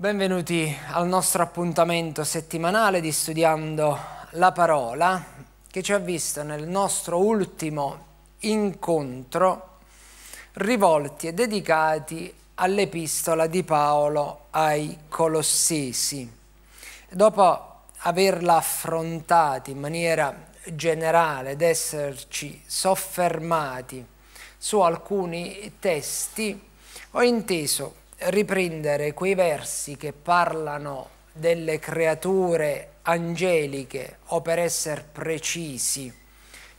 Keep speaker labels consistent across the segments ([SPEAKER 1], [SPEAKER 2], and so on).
[SPEAKER 1] Benvenuti al nostro appuntamento settimanale di Studiando la Parola che ci ha visto nel nostro ultimo incontro rivolti e dedicati all'epistola di Paolo ai Colossesi. Dopo averla affrontata in maniera generale ed esserci soffermati su alcuni testi, ho inteso riprendere quei versi che parlano delle creature angeliche o per essere precisi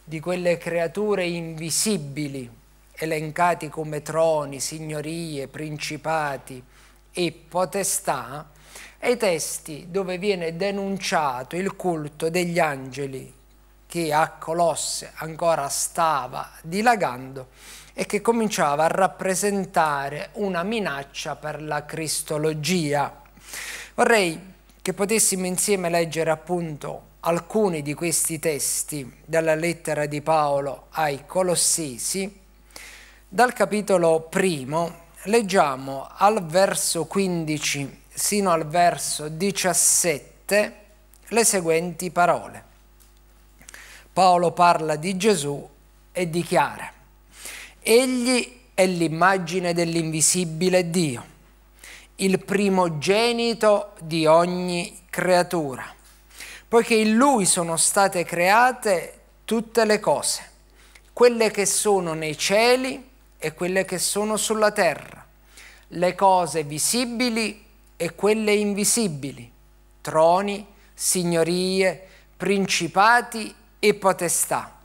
[SPEAKER 1] di quelle creature invisibili elencati come troni, signorie, principati e potestà, e i testi dove viene denunciato il culto degli angeli che a Colosse ancora stava dilagando e che cominciava a rappresentare una minaccia per la cristologia. Vorrei che potessimo insieme leggere appunto alcuni di questi testi della lettera di Paolo ai Colossesi. Dal capitolo primo leggiamo al verso 15 sino al verso 17 le seguenti parole. Paolo parla di Gesù e dichiara Egli è l'immagine dell'invisibile Dio, il primogenito di ogni creatura, poiché in Lui sono state create tutte le cose, quelle che sono nei cieli e quelle che sono sulla terra, le cose visibili e quelle invisibili, troni, signorie, principati e potestà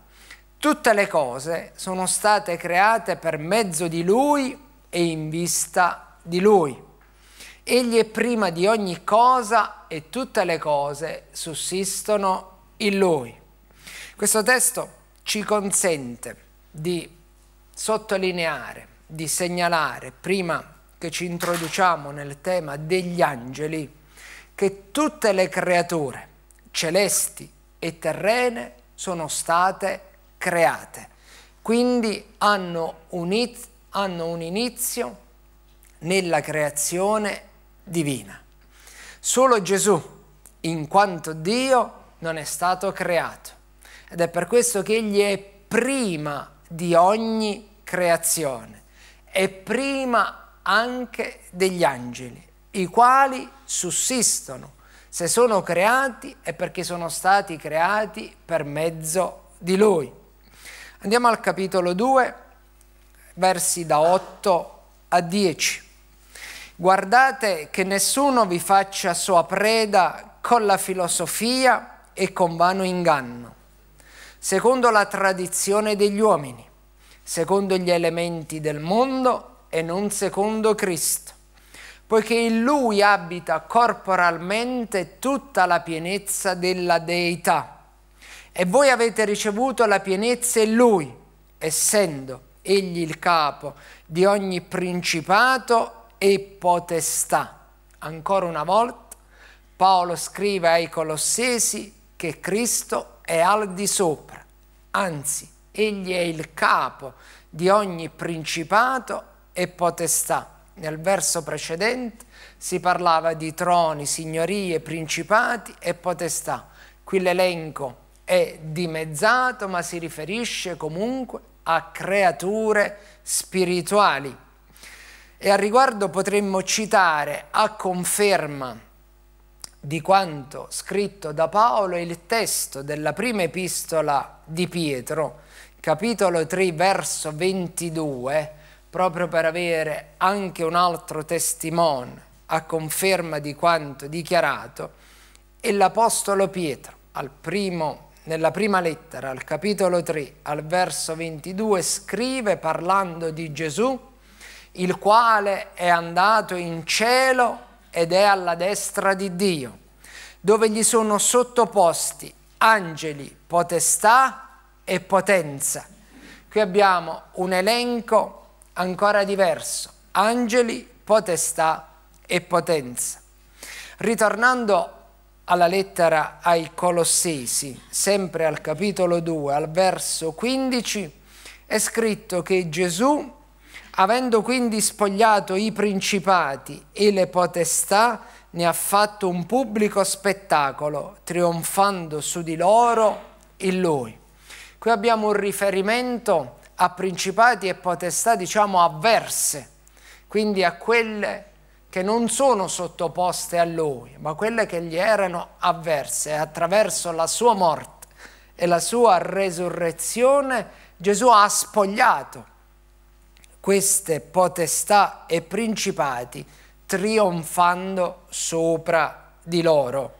[SPEAKER 1] Tutte le cose sono state create per mezzo di Lui e in vista di Lui. Egli è prima di ogni cosa e tutte le cose sussistono in Lui. Questo testo ci consente di sottolineare, di segnalare, prima che ci introduciamo nel tema degli angeli, che tutte le creature celesti e terrene sono state create create. Quindi hanno un, hanno un inizio nella creazione divina. Solo Gesù, in quanto Dio, non è stato creato. Ed è per questo che Egli è prima di ogni creazione, è prima anche degli angeli, i quali sussistono. Se sono creati è perché sono stati creati per mezzo di Lui. Andiamo al capitolo 2, versi da 8 a 10. Guardate che nessuno vi faccia sua preda con la filosofia e con vano inganno, secondo la tradizione degli uomini, secondo gli elementi del mondo e non secondo Cristo, poiché in Lui abita corporalmente tutta la pienezza della deità e voi avete ricevuto la pienezza in Lui, essendo Egli il capo di ogni principato e potestà. Ancora una volta Paolo scrive ai Colossesi che Cristo è al di sopra, anzi Egli è il capo di ogni principato e potestà. Nel verso precedente si parlava di troni, signorie, principati e potestà. Qui l'elenco è dimezzato, ma si riferisce comunque a creature spirituali. E a riguardo potremmo citare a conferma di quanto scritto da Paolo il testo della prima epistola di Pietro, capitolo 3, verso 22, proprio per avere anche un altro testimone a conferma di quanto dichiarato, e l'Apostolo Pietro, al primo nella prima lettera, al capitolo 3, al verso 22, scrive parlando di Gesù, il quale è andato in cielo ed è alla destra di Dio, dove gli sono sottoposti angeli, potestà e potenza. Qui abbiamo un elenco ancora diverso, angeli, potestà e potenza. Ritornando alla lettera ai Colossesi, sempre al capitolo 2, al verso 15, è scritto che Gesù, avendo quindi spogliato i principati e le potestà, ne ha fatto un pubblico spettacolo, trionfando su di loro in lui. Qui abbiamo un riferimento a principati e potestà, diciamo, avverse, quindi a quelle che non sono sottoposte a lui, ma quelle che gli erano avverse. E attraverso la sua morte e la sua resurrezione Gesù ha spogliato queste potestà e principati, trionfando sopra di loro.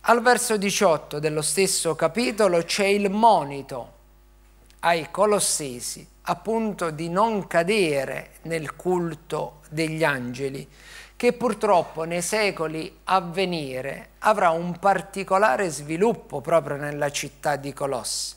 [SPEAKER 1] Al verso 18 dello stesso capitolo c'è il monito ai Colossesi appunto di non cadere nel culto degli angeli, che purtroppo nei secoli a venire avrà un particolare sviluppo proprio nella città di Colossi.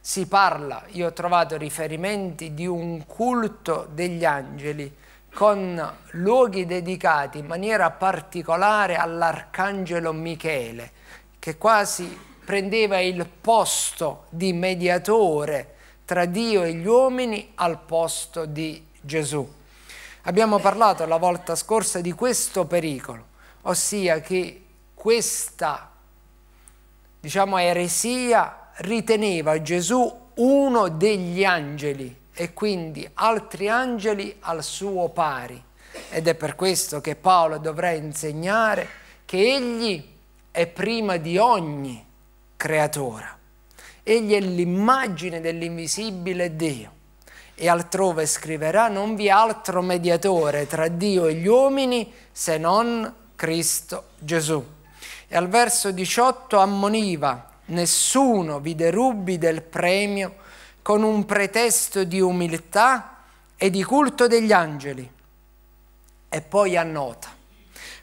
[SPEAKER 1] Si parla, io ho trovato riferimenti di un culto degli angeli con luoghi dedicati in maniera particolare all'arcangelo Michele, che quasi prendeva il posto di mediatore tra Dio e gli uomini al posto di Gesù. Abbiamo parlato la volta scorsa di questo pericolo, ossia che questa diciamo, eresia riteneva Gesù uno degli angeli e quindi altri angeli al suo pari. Ed è per questo che Paolo dovrà insegnare che egli è prima di ogni creatura. Egli è l'immagine dell'invisibile Dio. E altrove scriverà, non vi è altro mediatore tra Dio e gli uomini se non Cristo Gesù. E al verso 18 ammoniva, nessuno vi derubi del premio con un pretesto di umiltà e di culto degli angeli. E poi annota,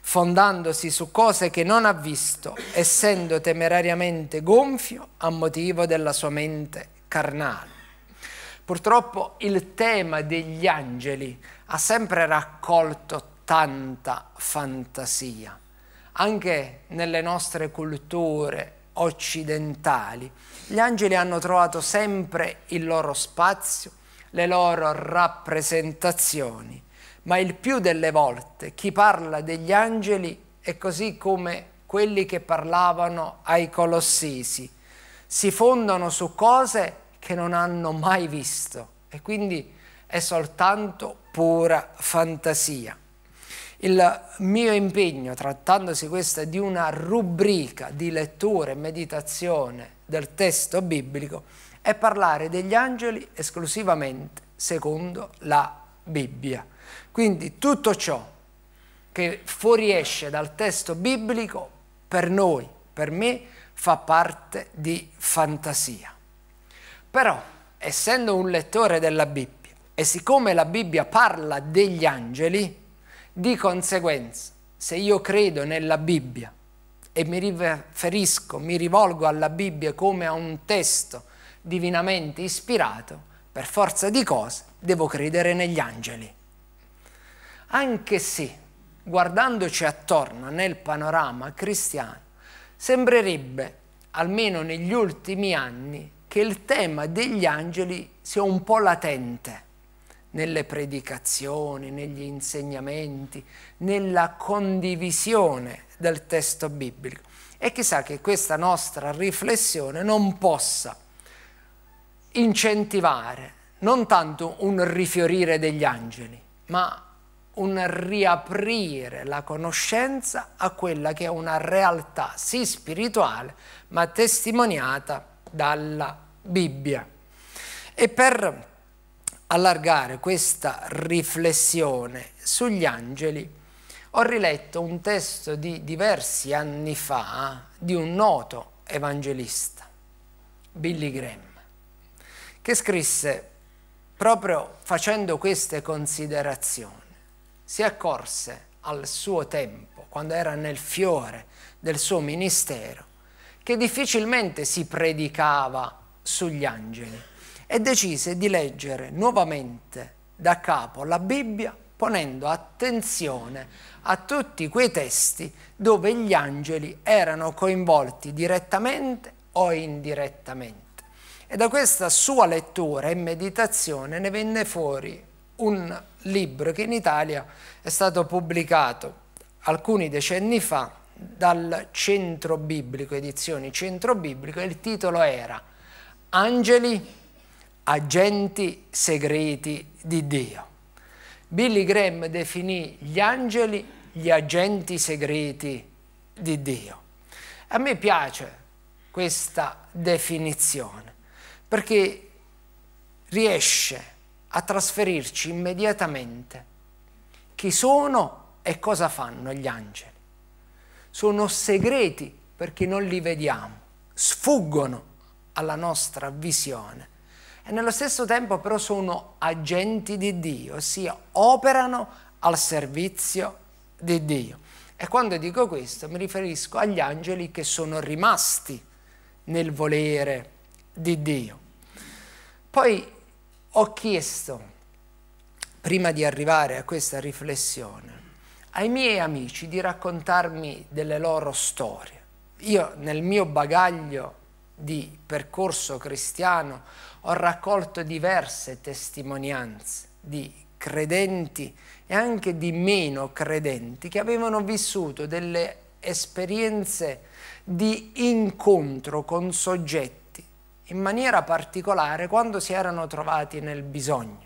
[SPEAKER 1] fondandosi su cose che non ha visto, essendo temerariamente gonfio a motivo della sua mente carnale. Purtroppo il tema degli angeli ha sempre raccolto tanta fantasia. Anche nelle nostre culture occidentali gli angeli hanno trovato sempre il loro spazio, le loro rappresentazioni, ma il più delle volte chi parla degli angeli è così come quelli che parlavano ai Colossesi. Si fondano su cose che non hanno mai visto e quindi è soltanto pura fantasia. Il mio impegno, trattandosi questa di una rubrica di lettura e meditazione del testo biblico, è parlare degli angeli esclusivamente secondo la Bibbia. Quindi tutto ciò che fuoriesce dal testo biblico per noi, per me, fa parte di fantasia. Però, essendo un lettore della Bibbia e siccome la Bibbia parla degli angeli, di conseguenza, se io credo nella Bibbia e mi riferisco, mi rivolgo alla Bibbia come a un testo divinamente ispirato, per forza di cose devo credere negli angeli. Anche se, guardandoci attorno nel panorama cristiano, sembrerebbe, almeno negli ultimi anni, che il tema degli angeli sia un po' latente nelle predicazioni, negli insegnamenti, nella condivisione del testo biblico. E chissà che questa nostra riflessione non possa incentivare non tanto un rifiorire degli angeli, ma un riaprire la conoscenza a quella che è una realtà sì spirituale, ma testimoniata dalla Bibbia. E per allargare questa riflessione sugli angeli, ho riletto un testo di diversi anni fa di un noto evangelista, Billy Graham, che scrisse proprio facendo queste considerazioni. Si accorse al suo tempo, quando era nel fiore del suo ministero, che difficilmente si predicava sugli angeli e decise di leggere nuovamente da capo la Bibbia ponendo attenzione a tutti quei testi dove gli angeli erano coinvolti direttamente o indirettamente. E da questa sua lettura e meditazione ne venne fuori un libro che in Italia è stato pubblicato alcuni decenni fa dal centro biblico, edizioni centro biblico, e il titolo era Angeli, agenti segreti di Dio. Billy Graham definì gli angeli gli agenti segreti di Dio. A me piace questa definizione perché riesce a trasferirci immediatamente chi sono e cosa fanno gli angeli sono segreti perché non li vediamo, sfuggono alla nostra visione e nello stesso tempo però sono agenti di Dio, ossia operano al servizio di Dio. E quando dico questo mi riferisco agli angeli che sono rimasti nel volere di Dio. Poi ho chiesto, prima di arrivare a questa riflessione, ai miei amici di raccontarmi delle loro storie. Io nel mio bagaglio di percorso cristiano ho raccolto diverse testimonianze di credenti e anche di meno credenti che avevano vissuto delle esperienze di incontro con soggetti, in maniera particolare quando si erano trovati nel bisogno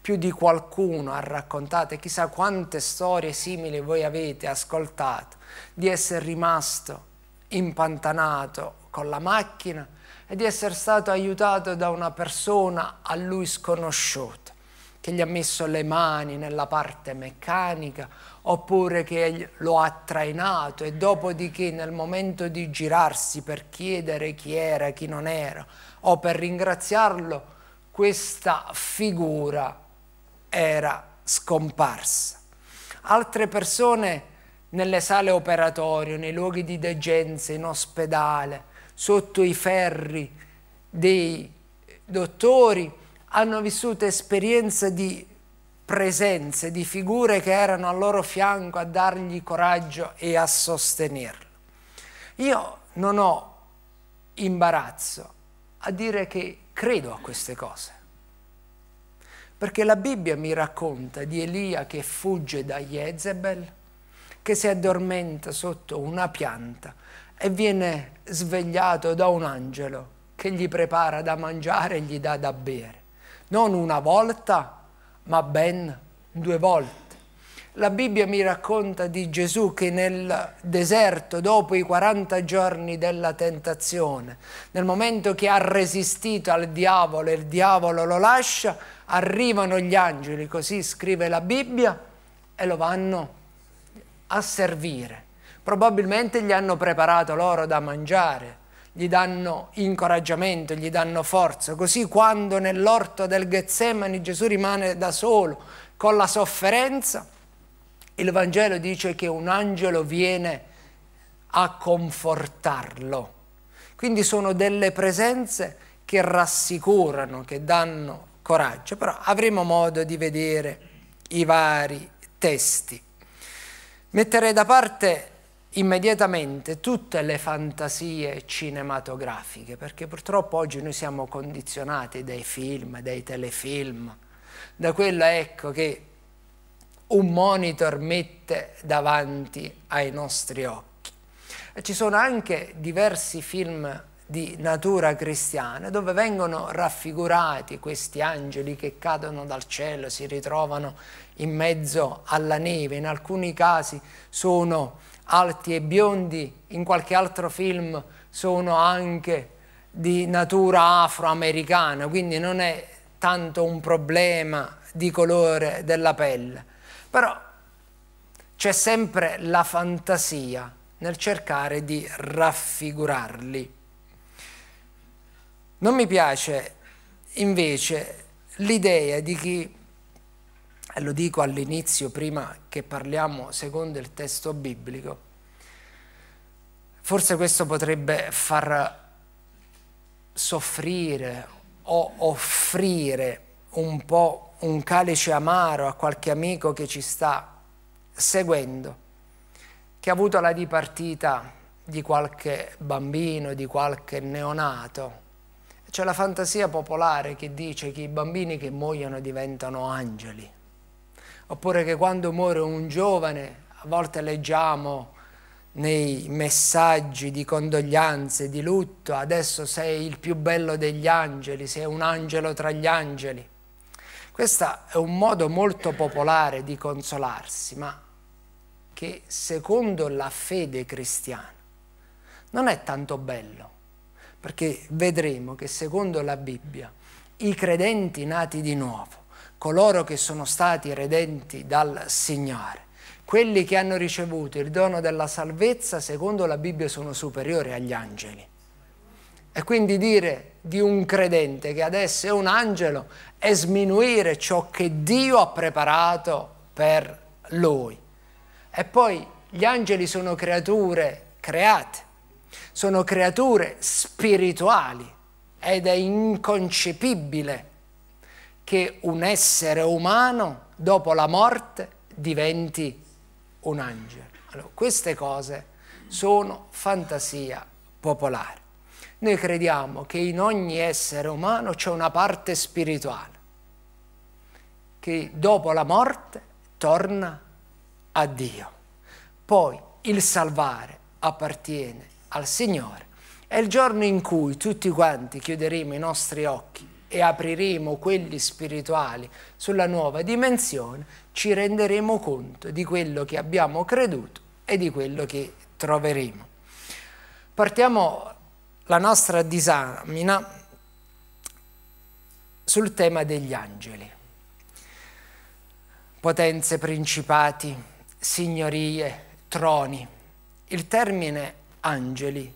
[SPEAKER 1] più di qualcuno ha raccontato, e chissà quante storie simili voi avete ascoltato, di essere rimasto impantanato con la macchina e di essere stato aiutato da una persona a lui sconosciuta, che gli ha messo le mani nella parte meccanica oppure che lo ha trainato e dopodiché nel momento di girarsi per chiedere chi era, e chi non era o per ringraziarlo, questa figura era scomparsa. Altre persone nelle sale operatorie, nei luoghi di degenza, in ospedale, sotto i ferri dei dottori, hanno vissuto esperienze di presenze, di figure che erano al loro fianco a dargli coraggio e a sostenerlo. Io non ho imbarazzo a dire che credo a queste cose. Perché la Bibbia mi racconta di Elia che fugge da Jezebel, che si addormenta sotto una pianta e viene svegliato da un angelo che gli prepara da mangiare e gli dà da bere. Non una volta, ma ben due volte. La Bibbia mi racconta di Gesù che nel deserto, dopo i 40 giorni della tentazione, nel momento che ha resistito al diavolo e il diavolo lo lascia, arrivano gli angeli, così scrive la Bibbia, e lo vanno a servire. Probabilmente gli hanno preparato loro da mangiare, gli danno incoraggiamento, gli danno forza. Così quando nell'orto del Getsemani Gesù rimane da solo con la sofferenza, il Vangelo dice che un angelo viene a confortarlo. Quindi sono delle presenze che rassicurano, che danno coraggio, però avremo modo di vedere i vari testi. Mettere da parte immediatamente tutte le fantasie cinematografiche, perché purtroppo oggi noi siamo condizionati dai film, dai telefilm, da quello ecco che un monitor mette davanti ai nostri occhi. Ci sono anche diversi film di natura cristiana, dove vengono raffigurati questi angeli che cadono dal cielo, si ritrovano in mezzo alla neve, in alcuni casi sono alti e biondi, in qualche altro film sono anche di natura afroamericana, quindi non è tanto un problema di colore della pelle, però c'è sempre la fantasia nel cercare di raffigurarli. Non mi piace invece l'idea di chi, e lo dico all'inizio prima che parliamo secondo il testo biblico, forse questo potrebbe far soffrire o offrire un po' un calice amaro a qualche amico che ci sta seguendo, che ha avuto la dipartita di qualche bambino, di qualche neonato, c'è la fantasia popolare che dice che i bambini che muoiono diventano angeli, oppure che quando muore un giovane, a volte leggiamo nei messaggi di condoglianze, di lutto, adesso sei il più bello degli angeli, sei un angelo tra gli angeli. Questo è un modo molto popolare di consolarsi, ma che secondo la fede cristiana non è tanto bello perché vedremo che secondo la Bibbia i credenti nati di nuovo, coloro che sono stati redenti dal Signore, quelli che hanno ricevuto il dono della salvezza, secondo la Bibbia, sono superiori agli angeli. E quindi dire di un credente che adesso è un angelo è sminuire ciò che Dio ha preparato per lui. E poi gli angeli sono creature create sono creature spirituali ed è inconcepibile che un essere umano dopo la morte diventi un angelo. Allora, queste cose sono fantasia popolare. Noi crediamo che in ogni essere umano c'è una parte spirituale che dopo la morte torna a Dio. Poi il salvare appartiene al Signore. È il giorno in cui tutti quanti chiuderemo i nostri occhi e apriremo quelli spirituali sulla nuova dimensione, ci renderemo conto di quello che abbiamo creduto e di quello che troveremo. Partiamo la nostra disamina sul tema degli angeli. Potenze, principati, signorie, troni. Il termine angeli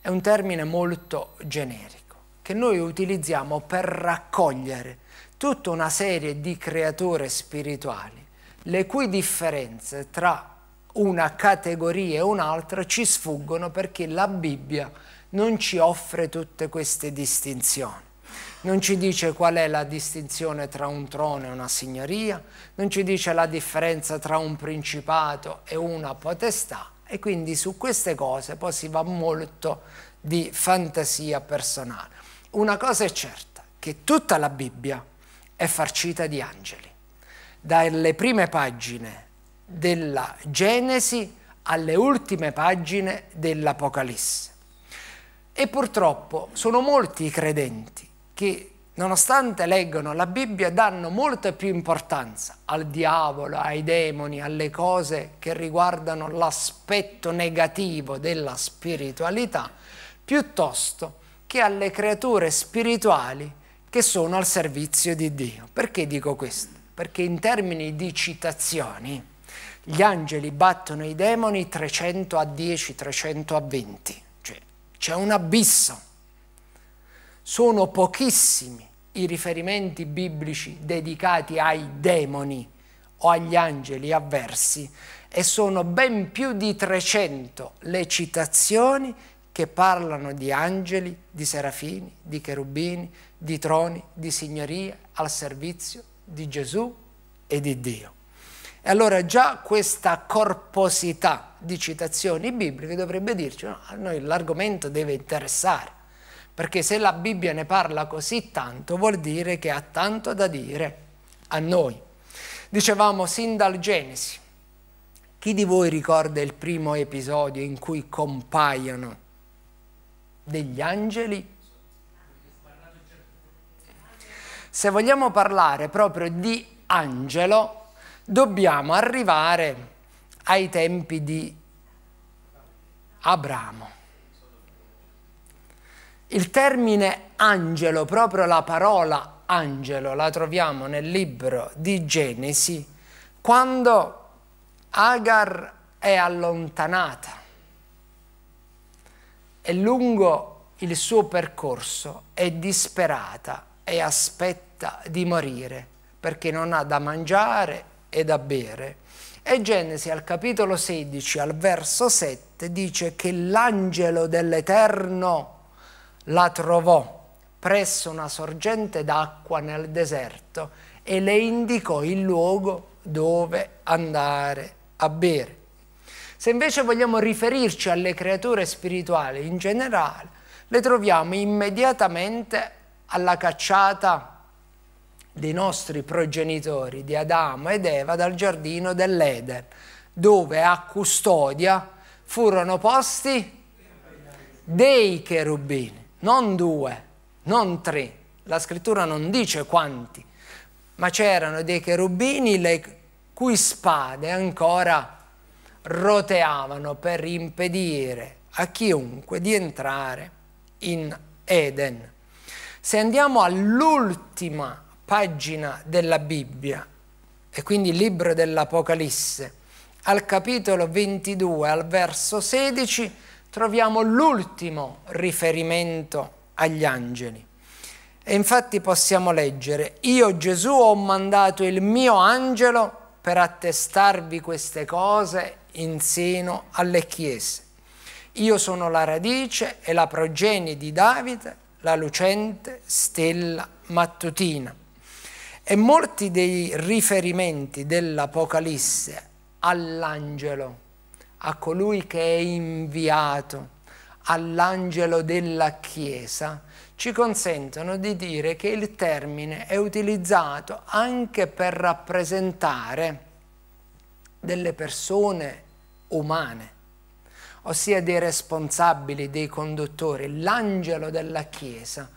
[SPEAKER 1] è un termine molto generico che noi utilizziamo per raccogliere tutta una serie di creature spirituali, le cui differenze tra una categoria e un'altra ci sfuggono perché la Bibbia non ci offre tutte queste distinzioni. Non ci dice qual è la distinzione tra un trono e una signoria, non ci dice la differenza tra un principato e una potestà, e quindi su queste cose poi si va molto di fantasia personale. Una cosa è certa, che tutta la Bibbia è farcita di angeli. Dalle prime pagine della Genesi alle ultime pagine dell'Apocalisse. E purtroppo sono molti i credenti che nonostante leggono la Bibbia, danno molta più importanza al diavolo, ai demoni, alle cose che riguardano l'aspetto negativo della spiritualità, piuttosto che alle creature spirituali che sono al servizio di Dio. Perché dico questo? Perché in termini di citazioni, gli angeli battono i demoni 300 a 10, 300 a 20, cioè c'è un abisso. Sono pochissimi i riferimenti biblici dedicati ai demoni o agli angeli avversi e sono ben più di 300 le citazioni che parlano di angeli, di serafini, di cherubini, di troni, di signoria al servizio di Gesù e di Dio. E allora già questa corposità di citazioni bibliche dovrebbe dirci, no, a noi l'argomento deve interessare perché se la Bibbia ne parla così tanto vuol dire che ha tanto da dire a noi. Dicevamo sin dal Genesi, chi di voi ricorda il primo episodio in cui compaiono degli angeli? Se vogliamo parlare proprio di angelo, dobbiamo arrivare ai tempi di Abramo. Il termine angelo, proprio la parola angelo, la troviamo nel libro di Genesi, quando Agar è allontanata e lungo il suo percorso è disperata e aspetta di morire perché non ha da mangiare e da bere. E Genesi al capitolo 16, al verso 7, dice che l'angelo dell'Eterno la trovò presso una sorgente d'acqua nel deserto e le indicò il luogo dove andare a bere. Se invece vogliamo riferirci alle creature spirituali in generale, le troviamo immediatamente alla cacciata dei nostri progenitori, di Adamo ed Eva, dal giardino dell'Eden, dove a custodia furono posti dei cherubini non due, non tre. La scrittura non dice quanti, ma c'erano dei cherubini le cui spade ancora roteavano per impedire a chiunque di entrare in Eden. Se andiamo all'ultima pagina della Bibbia, e quindi il libro dell'Apocalisse, al capitolo 22, al verso 16, troviamo l'ultimo riferimento agli angeli. E infatti possiamo leggere, io Gesù ho mandato il mio angelo per attestarvi queste cose in seno alle chiese. Io sono la radice e la progenie di Davide, la lucente stella mattutina. E molti dei riferimenti dell'Apocalisse all'angelo a colui che è inviato, all'angelo della Chiesa, ci consentono di dire che il termine è utilizzato anche per rappresentare delle persone umane, ossia dei responsabili, dei conduttori. L'angelo della Chiesa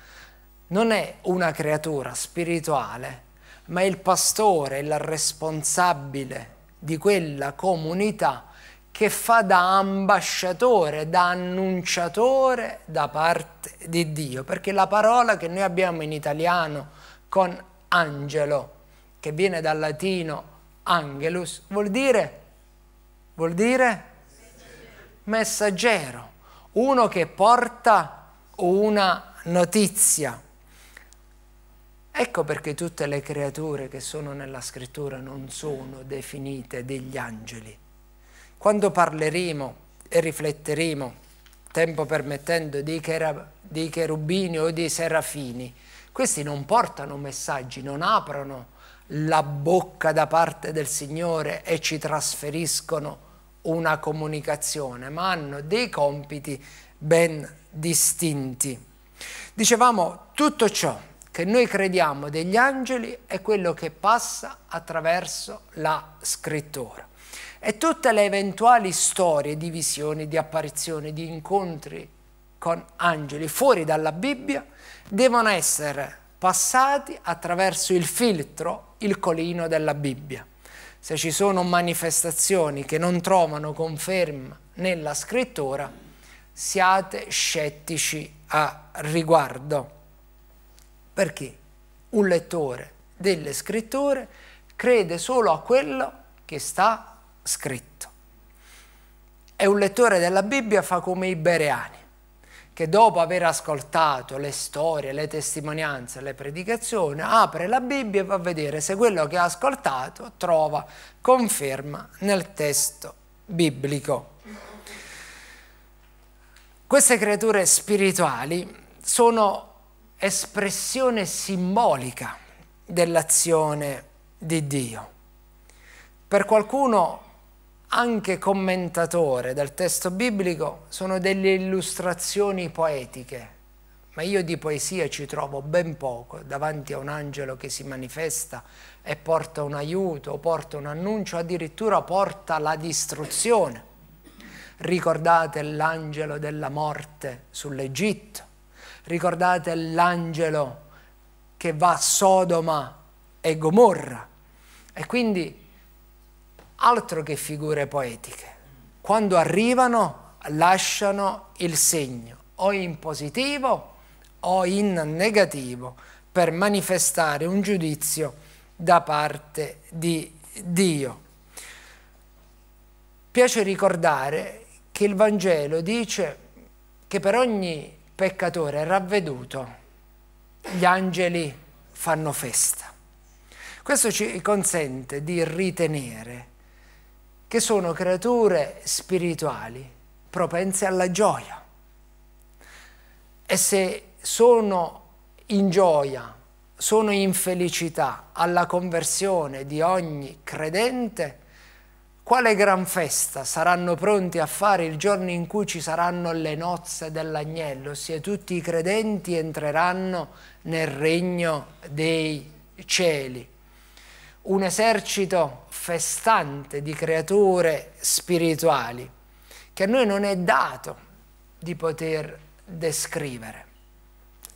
[SPEAKER 1] non è una creatura spirituale, ma il pastore, il responsabile di quella comunità che fa da ambasciatore, da annunciatore da parte di Dio, perché la parola che noi abbiamo in italiano con angelo, che viene dal latino angelus, vuol dire, vuol dire messaggero, uno che porta una notizia. Ecco perché tutte le creature che sono nella scrittura non sono definite degli angeli, quando parleremo e rifletteremo, tempo permettendo, di, chera, di cherubini o di serafini, questi non portano messaggi, non aprono la bocca da parte del Signore e ci trasferiscono una comunicazione, ma hanno dei compiti ben distinti. Dicevamo, tutto ciò che noi crediamo degli angeli è quello che passa attraverso la scrittura e tutte le eventuali storie di visioni, di apparizioni, di incontri con angeli fuori dalla Bibbia devono essere passati attraverso il filtro, il colino della Bibbia. Se ci sono manifestazioni che non trovano conferma nella scrittura, siate scettici a riguardo, perché un lettore delle scritture crede solo a quello che sta scritto. E un lettore della Bibbia fa come i bereani, che dopo aver ascoltato le storie, le testimonianze, le predicazioni, apre la Bibbia e va a vedere se quello che ha ascoltato trova conferma nel testo biblico. Queste creature spirituali sono espressione simbolica dell'azione di Dio. Per qualcuno anche commentatore del testo biblico, sono delle illustrazioni poetiche, ma io di poesia ci trovo ben poco davanti a un angelo che si manifesta e porta un aiuto, porta un annuncio, addirittura porta la distruzione. Ricordate l'angelo della morte sull'Egitto, ricordate l'angelo che va a Sodoma e Gomorra. E quindi altro che figure poetiche. Quando arrivano lasciano il segno, o in positivo o in negativo, per manifestare un giudizio da parte di Dio. Piace ricordare che il Vangelo dice che per ogni peccatore ravveduto gli angeli fanno festa. Questo ci consente di ritenere che sono creature spirituali propense alla gioia. E se sono in gioia, sono in felicità alla conversione di ogni credente, quale gran festa saranno pronti a fare il giorno in cui ci saranno le nozze dell'agnello, ossia tutti i credenti entreranno nel regno dei cieli un esercito festante di creature spirituali che a noi non è dato di poter descrivere,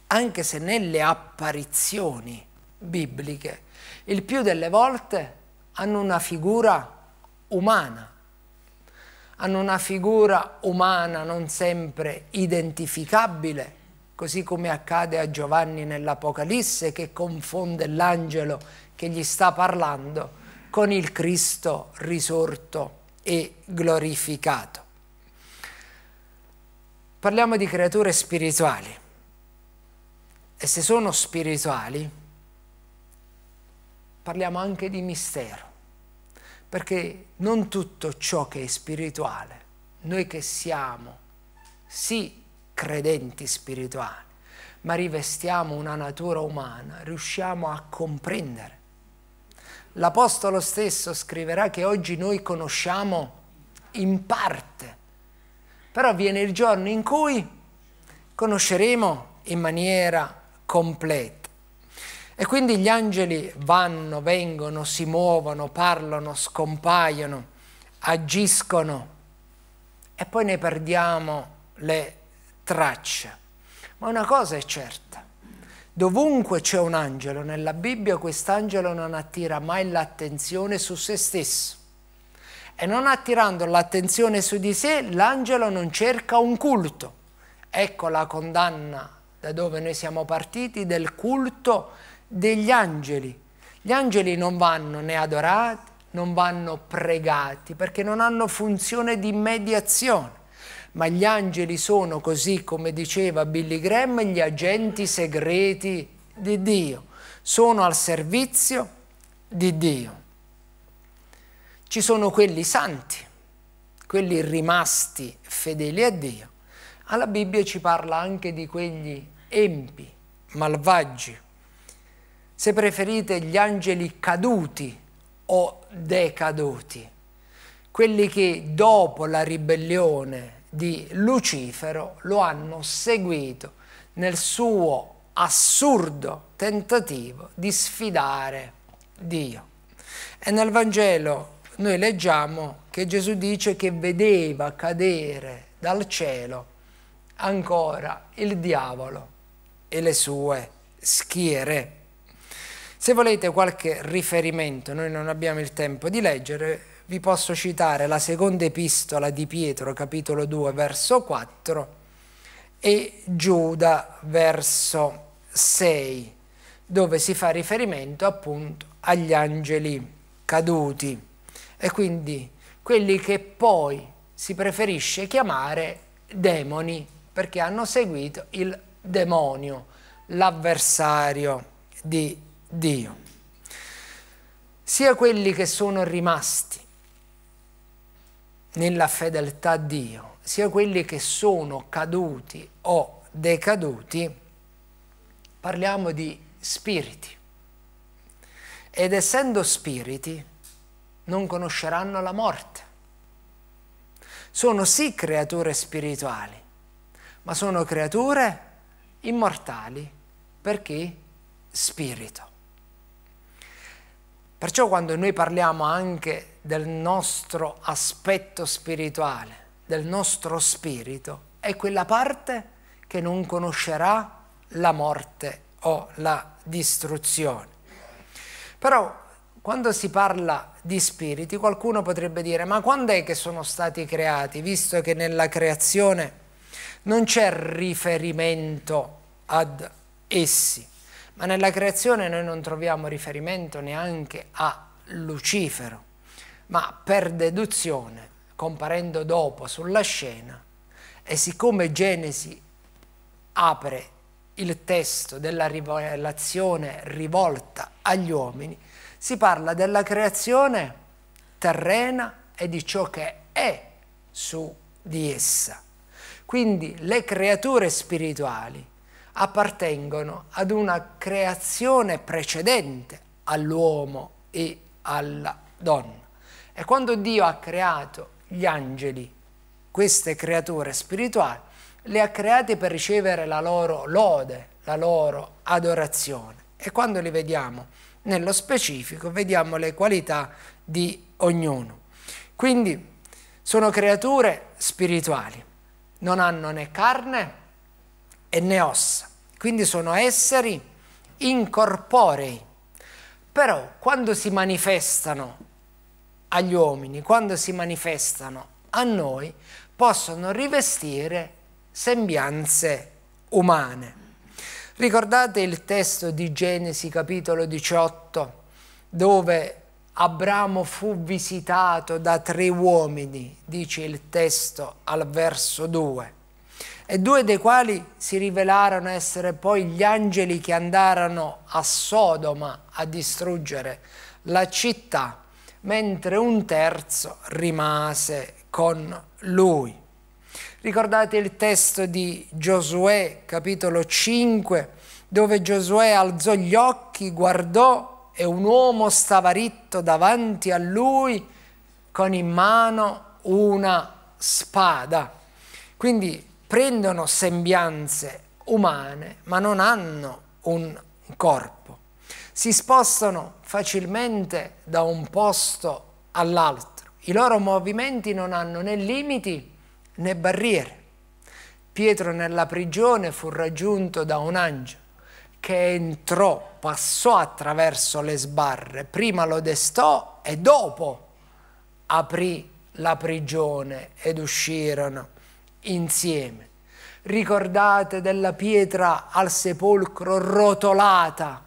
[SPEAKER 1] anche se nelle apparizioni bibliche il più delle volte hanno una figura umana, hanno una figura umana non sempre identificabile, così come accade a Giovanni nell'Apocalisse che confonde l'angelo che gli sta parlando con il Cristo risorto e glorificato. Parliamo di creature spirituali e se sono spirituali parliamo anche di mistero, perché non tutto ciò che è spirituale, noi che siamo sì credenti spirituali, ma rivestiamo una natura umana, riusciamo a comprendere L'Apostolo stesso scriverà che oggi noi conosciamo in parte, però viene il giorno in cui conosceremo in maniera completa. E quindi gli angeli vanno, vengono, si muovono, parlano, scompaiono, agiscono e poi ne perdiamo le tracce. Ma una cosa è certa, Dovunque c'è un angelo nella Bibbia, quest'angelo non attira mai l'attenzione su se stesso. E non attirando l'attenzione su di sé, l'angelo non cerca un culto. Ecco la condanna da dove noi siamo partiti del culto degli angeli. Gli angeli non vanno né adorati, non vanno pregati, perché non hanno funzione di mediazione ma gli angeli sono così, come diceva Billy Graham, gli agenti segreti di Dio, sono al servizio di Dio. Ci sono quelli santi, quelli rimasti fedeli a Dio. Alla Bibbia ci parla anche di quegli empi, malvagi, se preferite gli angeli caduti o decaduti, quelli che dopo la ribellione di Lucifero lo hanno seguito nel suo assurdo tentativo di sfidare Dio. E nel Vangelo noi leggiamo che Gesù dice che vedeva cadere dal cielo ancora il diavolo e le sue schiere. Se volete qualche riferimento, noi non abbiamo il tempo di leggere, vi posso citare la seconda epistola di Pietro, capitolo 2, verso 4, e Giuda, verso 6, dove si fa riferimento appunto agli angeli caduti e quindi quelli che poi si preferisce chiamare demoni perché hanno seguito il demonio, l'avversario di Dio. Sia quelli che sono rimasti nella fedeltà a Dio, sia quelli che sono caduti o decaduti, parliamo di spiriti. Ed essendo spiriti, non conosceranno la morte. Sono sì creature spirituali, ma sono creature immortali perché spirito. Perciò quando noi parliamo anche del nostro aspetto spirituale, del nostro spirito, è quella parte che non conoscerà la morte o la distruzione. Però quando si parla di spiriti, qualcuno potrebbe dire, ma quando è che sono stati creati, visto che nella creazione non c'è riferimento ad essi, ma nella creazione noi non troviamo riferimento neanche a Lucifero ma per deduzione, comparendo dopo sulla scena, e siccome Genesi apre il testo della rivelazione rivolta agli uomini, si parla della creazione terrena e di ciò che è su di essa. Quindi le creature spirituali appartengono ad una creazione precedente all'uomo e alla donna. E quando Dio ha creato gli angeli, queste creature spirituali, le ha create per ricevere la loro lode, la loro adorazione. E quando li vediamo nello specifico, vediamo le qualità di ognuno. Quindi sono creature spirituali, non hanno né carne e né ossa, quindi sono esseri incorporei. Però quando si manifestano agli uomini, quando si manifestano a noi, possono rivestire sembianze umane. Ricordate il testo di Genesi capitolo 18, dove Abramo fu visitato da tre uomini, dice il testo al verso 2, e due dei quali si rivelarono essere poi gli angeli che andarono a Sodoma a distruggere la città mentre un terzo rimase con lui. Ricordate il testo di Giosuè, capitolo 5, dove Giosuè alzò gli occhi, guardò e un uomo stava ritto davanti a lui con in mano una spada. Quindi prendono sembianze umane, ma non hanno un corpo. Si spostano facilmente da un posto all'altro. I loro movimenti non hanno né limiti né barriere. Pietro nella prigione fu raggiunto da un angelo che entrò, passò attraverso le sbarre, prima lo destò e dopo aprì la prigione ed uscirono insieme. Ricordate della pietra al sepolcro rotolata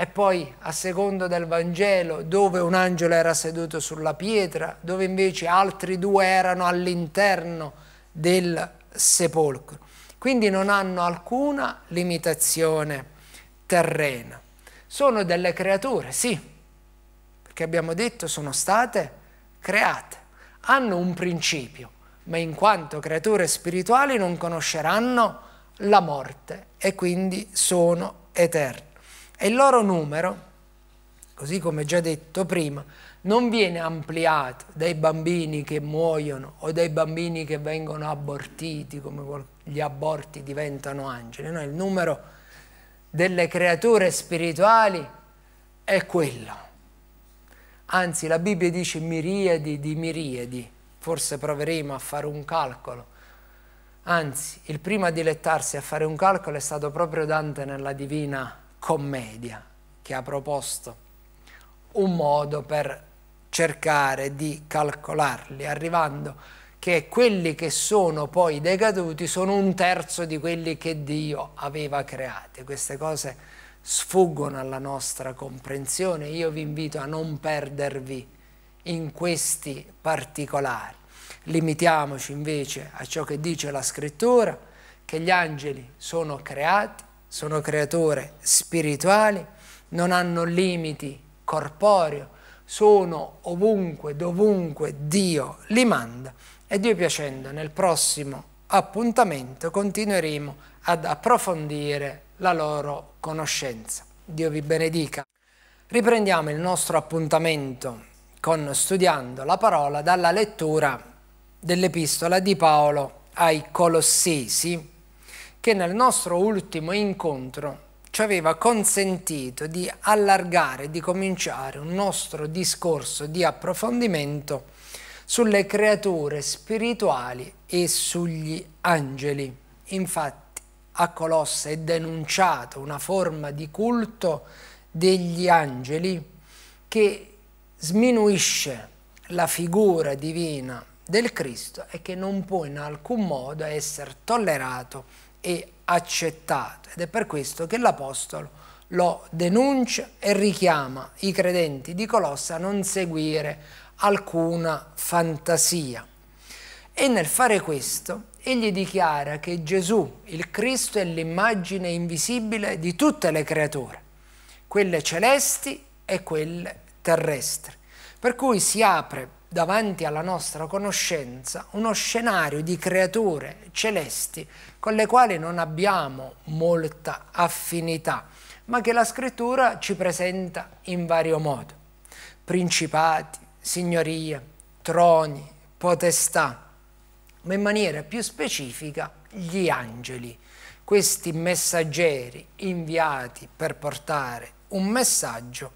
[SPEAKER 1] e poi a secondo del Vangelo dove un angelo era seduto sulla pietra, dove invece altri due erano all'interno del sepolcro. Quindi non hanno alcuna limitazione terrena. Sono delle creature, sì, perché abbiamo detto sono state create, hanno un principio, ma in quanto creature spirituali non conosceranno la morte e quindi sono eterne. E il loro numero, così come già detto prima, non viene ampliato dai bambini che muoiono o dai bambini che vengono abortiti, come gli aborti diventano angeli. No, il numero delle creature spirituali è quello. Anzi, la Bibbia dice miriadi di miriadi, forse proveremo a fare un calcolo. Anzi, il primo a dilettarsi a fare un calcolo è stato proprio Dante nella Divina commedia che ha proposto un modo per cercare di calcolarli, arrivando che quelli che sono poi decaduti sono un terzo di quelli che Dio aveva creati. Queste cose sfuggono alla nostra comprensione, io vi invito a non perdervi in questi particolari. Limitiamoci invece a ciò che dice la scrittura, che gli angeli sono creati sono creature spirituali, non hanno limiti corporeo, sono ovunque, dovunque Dio li manda e Dio piacendo nel prossimo appuntamento continueremo ad approfondire la loro conoscenza. Dio vi benedica. Riprendiamo il nostro appuntamento con Studiando la parola dalla lettura dell'epistola di Paolo ai Colossesi che nel nostro ultimo incontro ci aveva consentito di allargare, di cominciare un nostro discorso di approfondimento sulle creature spirituali e sugli angeli. Infatti a Colosse è denunciata una forma di culto degli angeli che sminuisce la figura divina del Cristo e che non può in alcun modo essere tollerato e accettato. Ed è per questo che l'Apostolo lo denuncia e richiama i credenti di Colossa a non seguire alcuna fantasia. E nel fare questo, egli dichiara che Gesù, il Cristo, è l'immagine invisibile di tutte le creature, quelle celesti e quelle terrestri. Per cui si apre davanti alla nostra conoscenza uno scenario di creature celesti con le quali non abbiamo molta affinità, ma che la scrittura ci presenta in vario modo. Principati, signorie, troni, potestà, ma in maniera più specifica gli angeli, questi messaggeri inviati per portare un messaggio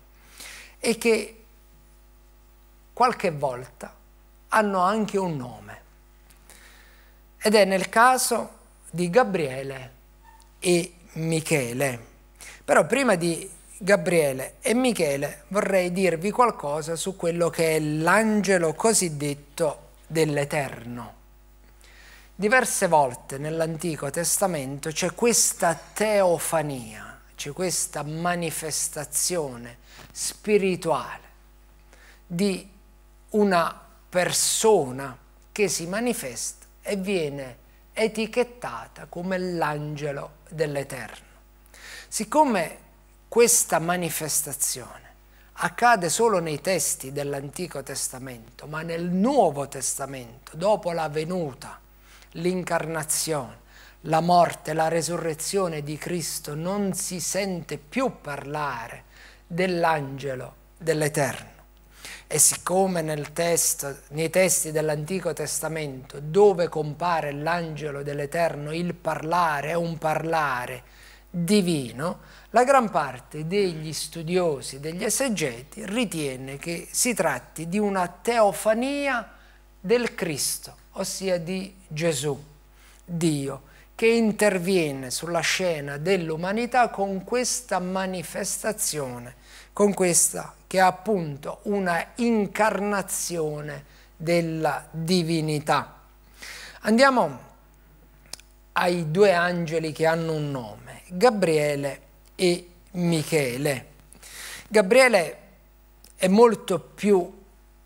[SPEAKER 1] e che qualche volta hanno anche un nome ed è nel caso di Gabriele e Michele. Però prima di Gabriele e Michele vorrei dirvi qualcosa su quello che è l'angelo cosiddetto dell'Eterno. Diverse volte nell'Antico Testamento c'è questa teofania, c'è questa manifestazione spirituale di una persona che si manifesta e viene etichettata come l'angelo dell'Eterno. Siccome questa manifestazione accade solo nei testi dell'Antico Testamento, ma nel Nuovo Testamento, dopo la venuta, l'incarnazione, la morte, la resurrezione di Cristo, non si sente più parlare dell'angelo dell'Eterno. E siccome testo, nei testi dell'Antico Testamento dove compare l'angelo dell'Eterno, il parlare è un parlare divino, la gran parte degli studiosi, degli esegeti, ritiene che si tratti di una teofania del Cristo, ossia di Gesù, Dio, che interviene sulla scena dell'umanità con questa manifestazione con questa che è appunto una incarnazione della divinità. Andiamo ai due angeli che hanno un nome, Gabriele e Michele. Gabriele è molto più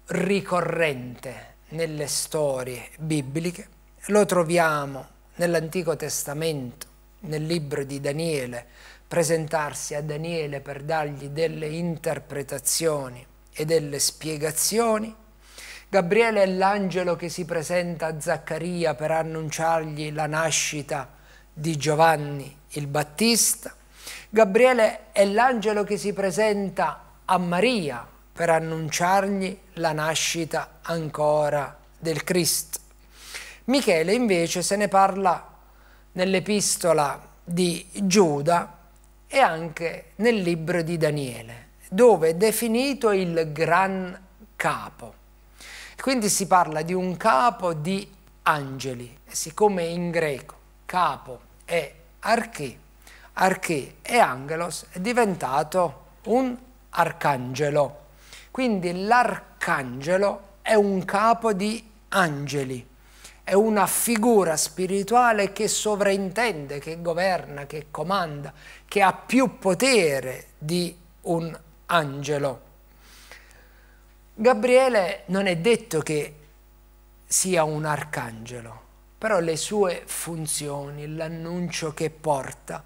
[SPEAKER 1] ricorrente nelle storie bibliche, lo troviamo nell'Antico Testamento, nel libro di Daniele, presentarsi a Daniele per dargli delle interpretazioni e delle spiegazioni. Gabriele è l'angelo che si presenta a Zaccaria per annunciargli la nascita di Giovanni il Battista. Gabriele è l'angelo che si presenta a Maria per annunciargli la nascita ancora del Cristo. Michele invece se ne parla nell'epistola di Giuda e anche nel libro di Daniele, dove è definito il gran capo. Quindi si parla di un capo di angeli, siccome in greco capo è archè, archè e angelos è diventato un arcangelo. Quindi l'arcangelo è un capo di angeli, è una figura spirituale che sovrintende, che governa, che comanda, che ha più potere di un angelo. Gabriele non è detto che sia un arcangelo, però le sue funzioni, l'annuncio che porta,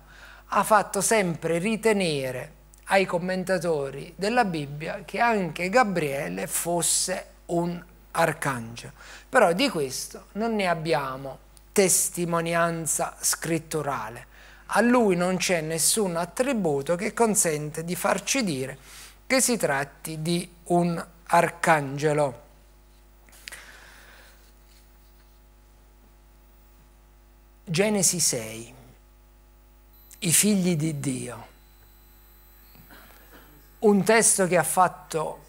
[SPEAKER 1] ha fatto sempre ritenere ai commentatori della Bibbia che anche Gabriele fosse un arcangelo. Però di questo non ne abbiamo testimonianza scritturale a lui non c'è nessun attributo che consente di farci dire che si tratti di un arcangelo. Genesi 6. I figli di Dio. Un testo che ha fatto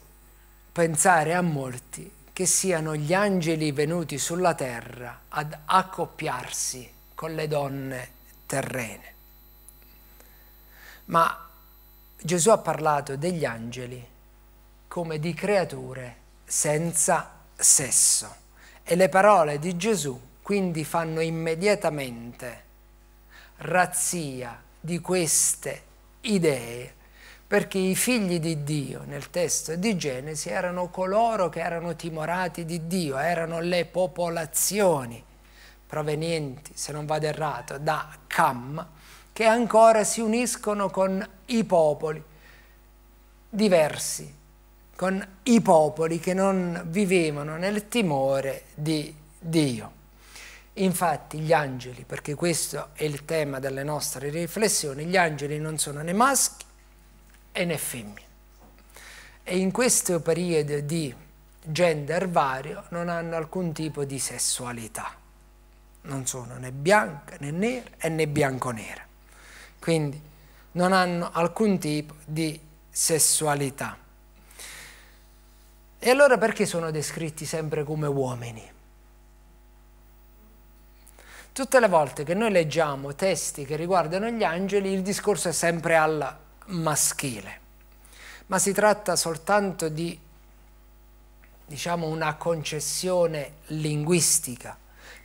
[SPEAKER 1] pensare a molti che siano gli angeli venuti sulla terra ad accoppiarsi con le donne terrene ma Gesù ha parlato degli angeli come di creature senza sesso e le parole di Gesù quindi fanno immediatamente razzia di queste idee perché i figli di Dio nel testo di Genesi erano coloro che erano timorati di Dio, erano le popolazioni provenienti, se non vado errato, da Cam, che ancora si uniscono con i popoli diversi, con i popoli che non vivevano nel timore di Dio. Infatti gli angeli, perché questo è il tema delle nostre riflessioni, gli angeli non sono né maschi e né femmine. E in questo periodo di gender vario non hanno alcun tipo di sessualità. Non sono né bianca né nera e né bianco-nera quindi non hanno alcun tipo di sessualità. E allora perché sono descritti sempre come uomini? Tutte le volte che noi leggiamo testi che riguardano gli angeli, il discorso è sempre al maschile, ma si tratta soltanto di, diciamo, una concessione linguistica,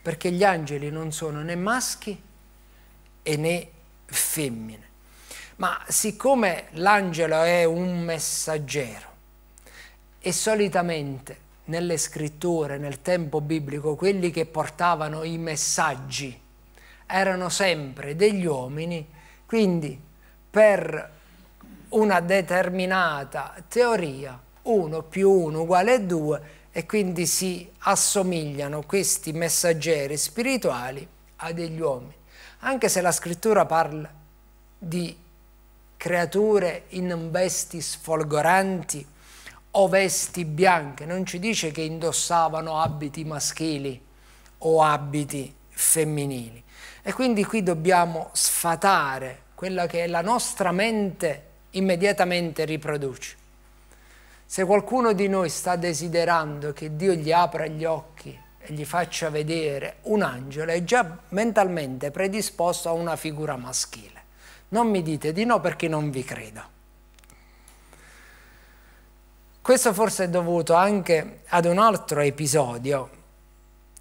[SPEAKER 1] perché gli angeli non sono né maschi e né femmine. Ma siccome l'angelo è un messaggero e solitamente nelle scritture, nel tempo biblico, quelli che portavano i messaggi erano sempre degli uomini, quindi per una determinata teoria 1 più 1 uguale 2 e quindi si assomigliano questi messaggeri spirituali a degli uomini anche se la scrittura parla di creature in vesti sfolgoranti o vesti bianche, non ci dice che indossavano abiti maschili o abiti femminili. E quindi qui dobbiamo sfatare quella che la nostra mente immediatamente riproduce. Se qualcuno di noi sta desiderando che Dio gli apra gli occhi gli faccia vedere un angelo è già mentalmente predisposto a una figura maschile. Non mi dite di no perché non vi credo. Questo forse è dovuto anche ad un altro episodio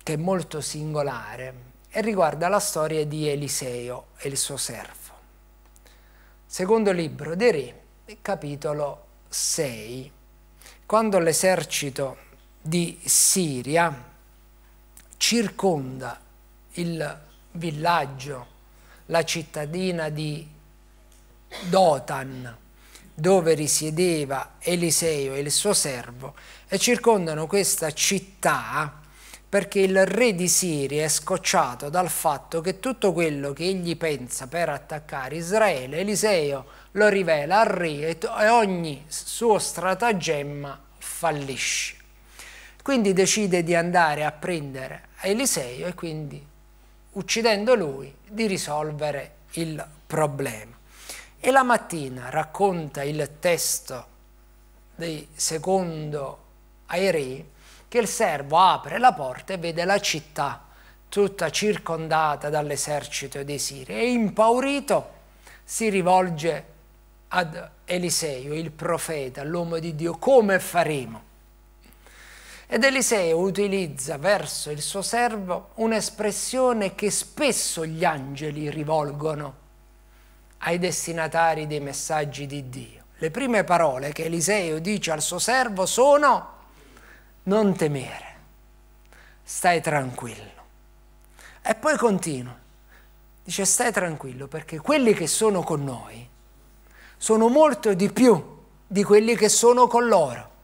[SPEAKER 1] che è molto singolare e riguarda la storia di Eliseo e il suo servo. Secondo libro dei Re, capitolo 6, quando l'esercito di Siria circonda il villaggio, la cittadina di Dotan, dove risiedeva Eliseo e il suo servo, e circondano questa città perché il re di Siria è scocciato dal fatto che tutto quello che egli pensa per attaccare Israele, Eliseo lo rivela al re e ogni suo stratagemma fallisce. Quindi decide di andare a prendere a Eliseo e quindi, uccidendo lui, di risolvere il problema. E la mattina racconta il testo di secondo ai re che il servo apre la porta e vede la città tutta circondata dall'esercito dei Siri e impaurito si rivolge ad Eliseo, il profeta, l'uomo di Dio, come faremo? Ed Eliseo utilizza verso il suo servo un'espressione che spesso gli angeli rivolgono ai destinatari dei messaggi di Dio. Le prime parole che Eliseo dice al suo servo sono non temere, stai tranquillo. E poi continua, dice stai tranquillo perché quelli che sono con noi sono molto di più di quelli che sono con loro.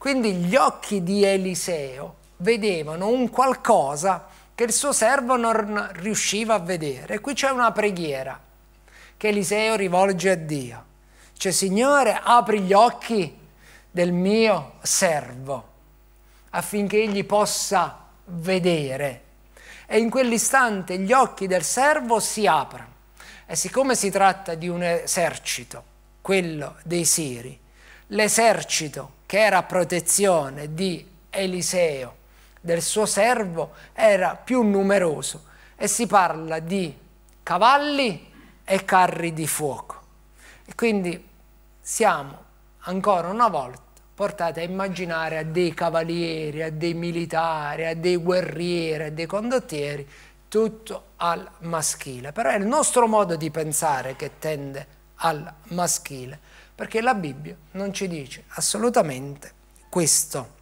[SPEAKER 1] Quindi gli occhi di Eliseo vedevano un qualcosa che il suo servo non riusciva a vedere. Qui c'è una preghiera che Eliseo rivolge a Dio. Cioè, Signore, apri gli occhi del mio servo affinché egli possa vedere. E in quell'istante gli occhi del servo si aprono. E siccome si tratta di un esercito, quello dei Siri, L'esercito che era a protezione di Eliseo, del suo servo, era più numeroso e si parla di cavalli e carri di fuoco. E quindi siamo ancora una volta portati a immaginare a dei cavalieri, a dei militari, a dei guerrieri, a dei condottieri, tutto al maschile. Però è il nostro modo di pensare che tende al maschile perché la Bibbia non ci dice assolutamente questo.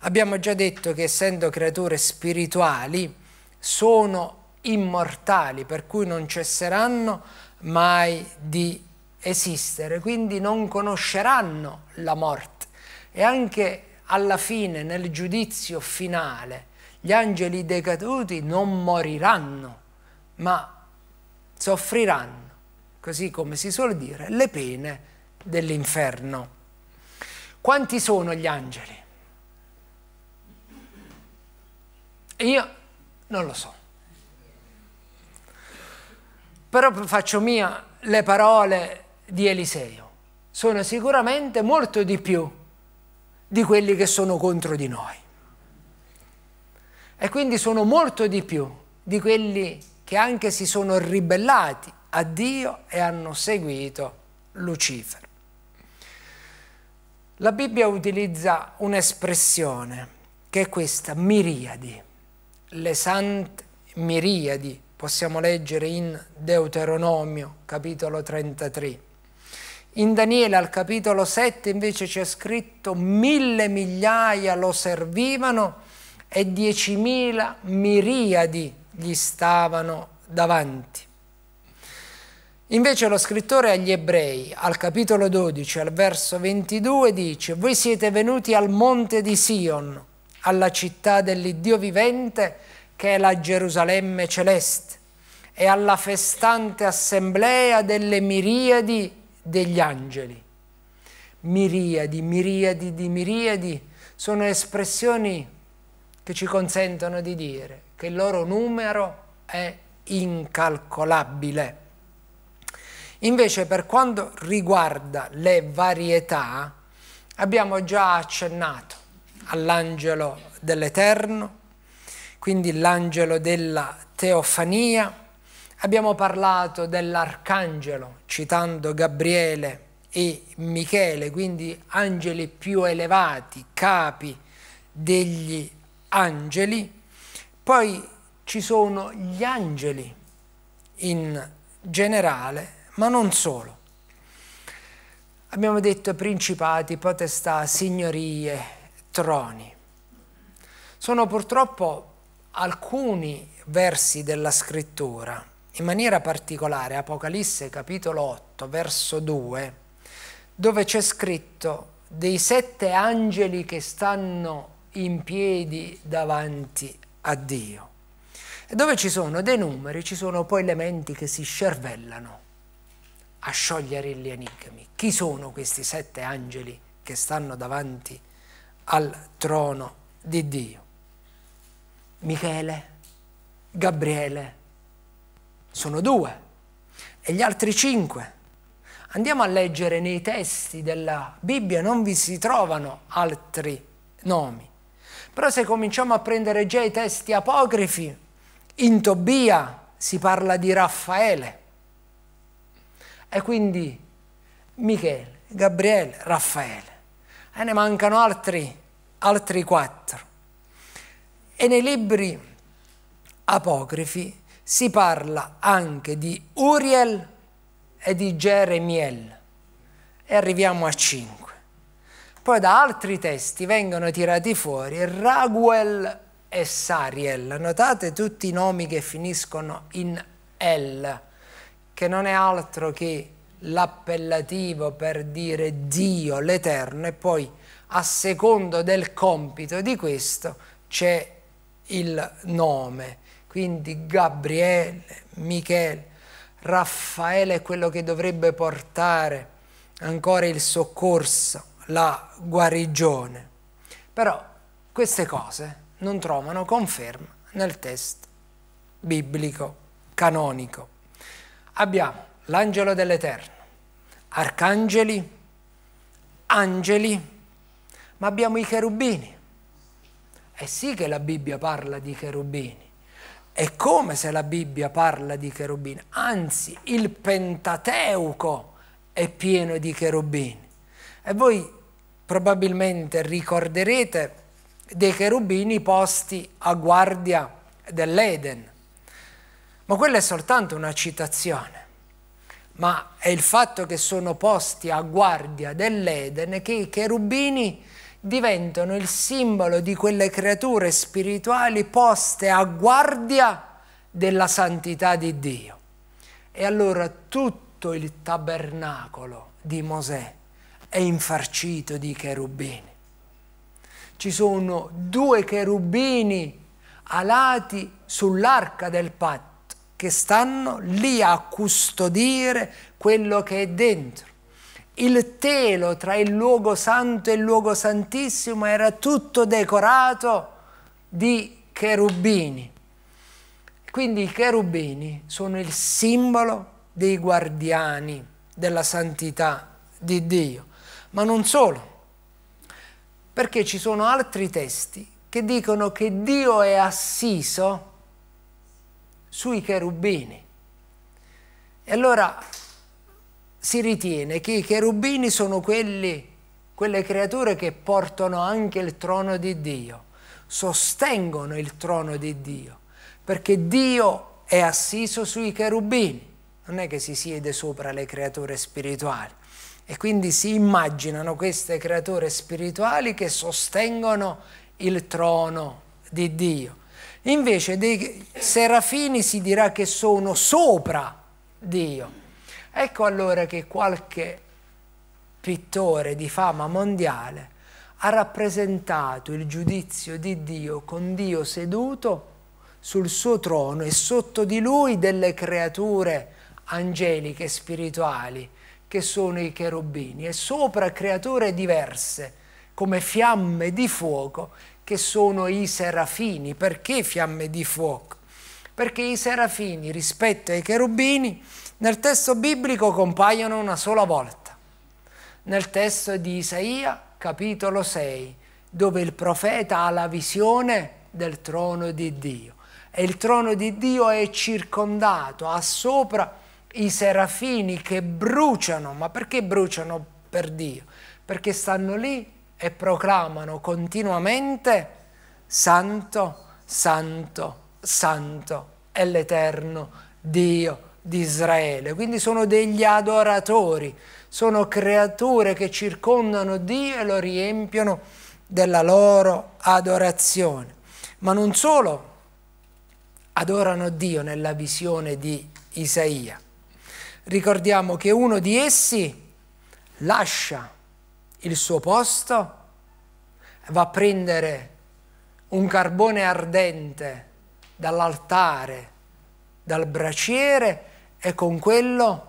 [SPEAKER 1] Abbiamo già detto che essendo creature spirituali sono immortali, per cui non cesseranno mai di esistere, quindi non conosceranno la morte. E anche alla fine, nel giudizio finale, gli angeli decaduti non moriranno, ma soffriranno così come si suol dire, le pene dell'inferno. Quanti sono gli angeli? Io non lo so. Però faccio mia le parole di Eliseo. Sono sicuramente molto di più di quelli che sono contro di noi. E quindi sono molto di più di quelli che anche si sono ribellati a Dio e hanno seguito Lucifero. La Bibbia utilizza un'espressione che è questa, miriadi, le sante miriadi, possiamo leggere in Deuteronomio capitolo 33. In Daniele al capitolo 7 invece c'è scritto mille migliaia lo servivano e diecimila miriadi gli stavano davanti. Invece lo scrittore agli ebrei, al capitolo 12, al verso 22, dice «Voi siete venuti al monte di Sion, alla città dell'Iddio vivente, che è la Gerusalemme celeste, e alla festante assemblea delle miriadi degli angeli». Miriadi, miriadi di miriadi sono espressioni che ci consentono di dire che il loro numero è incalcolabile. Invece per quanto riguarda le varietà, abbiamo già accennato all'angelo dell'Eterno, quindi l'angelo della Teofania, abbiamo parlato dell'arcangelo, citando Gabriele e Michele, quindi angeli più elevati, capi degli angeli, poi ci sono gli angeli in generale ma non solo. Abbiamo detto principati, potestà, signorie, troni. Sono purtroppo alcuni versi della scrittura, in maniera particolare Apocalisse capitolo 8, verso 2, dove c'è scritto dei sette angeli che stanno in piedi davanti a Dio. E dove ci sono dei numeri, ci sono poi elementi che si scervellano a sciogliere gli enigmi. Chi sono questi sette angeli che stanno davanti al trono di Dio? Michele, Gabriele, sono due, e gli altri cinque. Andiamo a leggere nei testi della Bibbia, non vi si trovano altri nomi. Però se cominciamo a prendere già i testi apocrifi, in Tobia si parla di Raffaele, e quindi Michele, Gabriele, Raffaele. E ne mancano altri, altri quattro. E nei libri apocrifi si parla anche di Uriel e di Geremiel. E arriviamo a cinque. Poi da altri testi vengono tirati fuori Raguel e Sariel. Notate tutti i nomi che finiscono in El che non è altro che l'appellativo per dire Dio, l'Eterno, e poi a secondo del compito di questo c'è il nome. Quindi Gabriele, Michele, Raffaele è quello che dovrebbe portare ancora il soccorso, la guarigione. Però queste cose non trovano conferma nel testo biblico canonico abbiamo l'angelo dell'Eterno, arcangeli, angeli, ma abbiamo i cherubini. E sì che la Bibbia parla di cherubini. È come se la Bibbia parla di cherubini, anzi il Pentateuco è pieno di cherubini. E voi probabilmente ricorderete dei cherubini posti a guardia dell'Eden ma quella è soltanto una citazione, ma è il fatto che sono posti a guardia dell'Eden che i cherubini diventano il simbolo di quelle creature spirituali poste a guardia della santità di Dio. E allora tutto il tabernacolo di Mosè è infarcito di cherubini. Ci sono due cherubini alati sull'arca del patto che stanno lì a custodire quello che è dentro. Il telo tra il luogo santo e il luogo santissimo era tutto decorato di cherubini. Quindi i cherubini sono il simbolo dei guardiani della santità di Dio. Ma non solo, perché ci sono altri testi che dicono che Dio è assiso sui cherubini. E allora si ritiene che i cherubini sono quelli, quelle creature che portano anche il trono di Dio, sostengono il trono di Dio, perché Dio è assiso sui cherubini, non è che si siede sopra le creature spirituali. E quindi si immaginano queste creature spirituali che sostengono il trono di Dio. Invece dei serafini si dirà che sono sopra Dio. Ecco allora che qualche pittore di fama mondiale ha rappresentato il giudizio di Dio con Dio seduto sul suo trono e sotto di lui delle creature angeliche e spirituali che sono i cherubini e sopra creature diverse come fiamme di fuoco che sono i serafini. Perché fiamme di fuoco? Perché i serafini rispetto ai cherubini nel testo biblico compaiono una sola volta. Nel testo di Isaia, capitolo 6, dove il profeta ha la visione del trono di Dio. E il trono di Dio è circondato, ha sopra i serafini che bruciano. Ma perché bruciano per Dio? Perché stanno lì e proclamano continuamente Santo, Santo, Santo è l'Eterno Dio di Israele. Quindi sono degli adoratori, sono creature che circondano Dio e lo riempiono della loro adorazione. Ma non solo adorano Dio nella visione di Isaia. Ricordiamo che uno di essi lascia il suo posto, va a prendere un carbone ardente dall'altare, dal braciere e con quello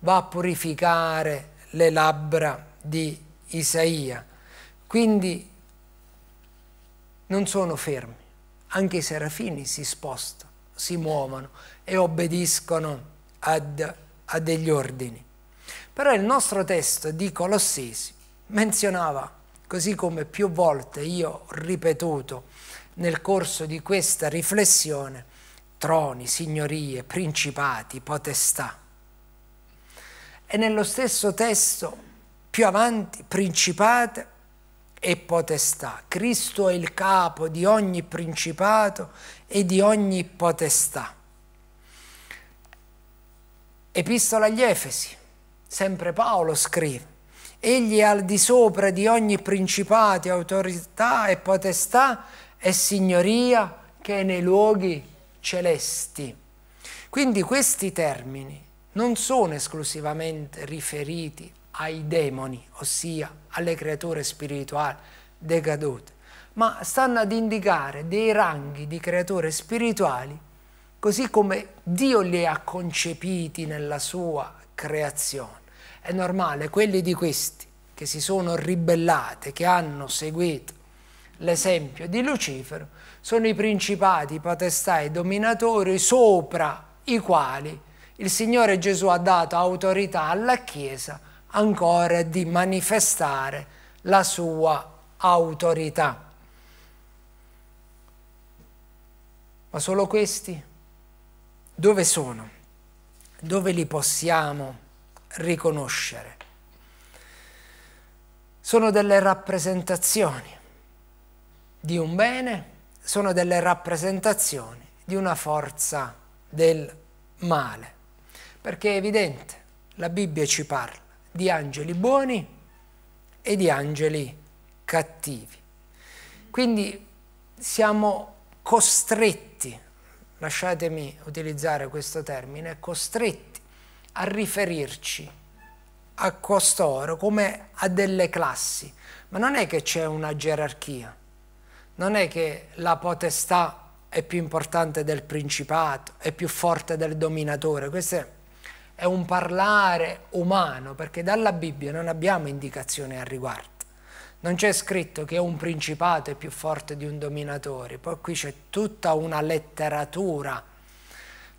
[SPEAKER 1] va a purificare le labbra di Isaia. Quindi non sono fermi, anche i serafini si spostano, si muovono e obbediscono ad, a degli ordini. Però il nostro testo di Colossesi menzionava, così come più volte io ho ripetuto nel corso di questa riflessione, troni, signorie, principati, potestà. E nello stesso testo, più avanti, principate e potestà. Cristo è il capo di ogni principato e di ogni potestà. Epistola agli Efesi, sempre Paolo scrive, Egli è al di sopra di ogni principato, autorità e potestà e signoria che è nei luoghi celesti. Quindi questi termini non sono esclusivamente riferiti ai demoni, ossia alle creature spirituali decadute, ma stanno ad indicare dei ranghi di creature spirituali così come Dio li ha concepiti nella sua creazione. È normale, quelli di questi che si sono ribellate, che hanno seguito l'esempio di Lucifero, sono i principati, i potestà e i dominatori sopra i quali il Signore Gesù ha dato autorità alla Chiesa ancora di manifestare la sua autorità. Ma solo questi? Dove sono? Dove li possiamo riconoscere. Sono delle rappresentazioni di un bene, sono delle rappresentazioni di una forza del male. Perché è evidente, la Bibbia ci parla di angeli buoni e di angeli cattivi. Quindi siamo costretti, lasciatemi utilizzare questo termine, costretti a riferirci a costoro come a delle classi, ma non è che c'è una gerarchia, non è che la potestà è più importante del principato, è più forte del dominatore, questo è un parlare umano, perché dalla Bibbia non abbiamo indicazioni al riguardo. Non c'è scritto che un principato è più forte di un dominatore, poi qui c'è tutta una letteratura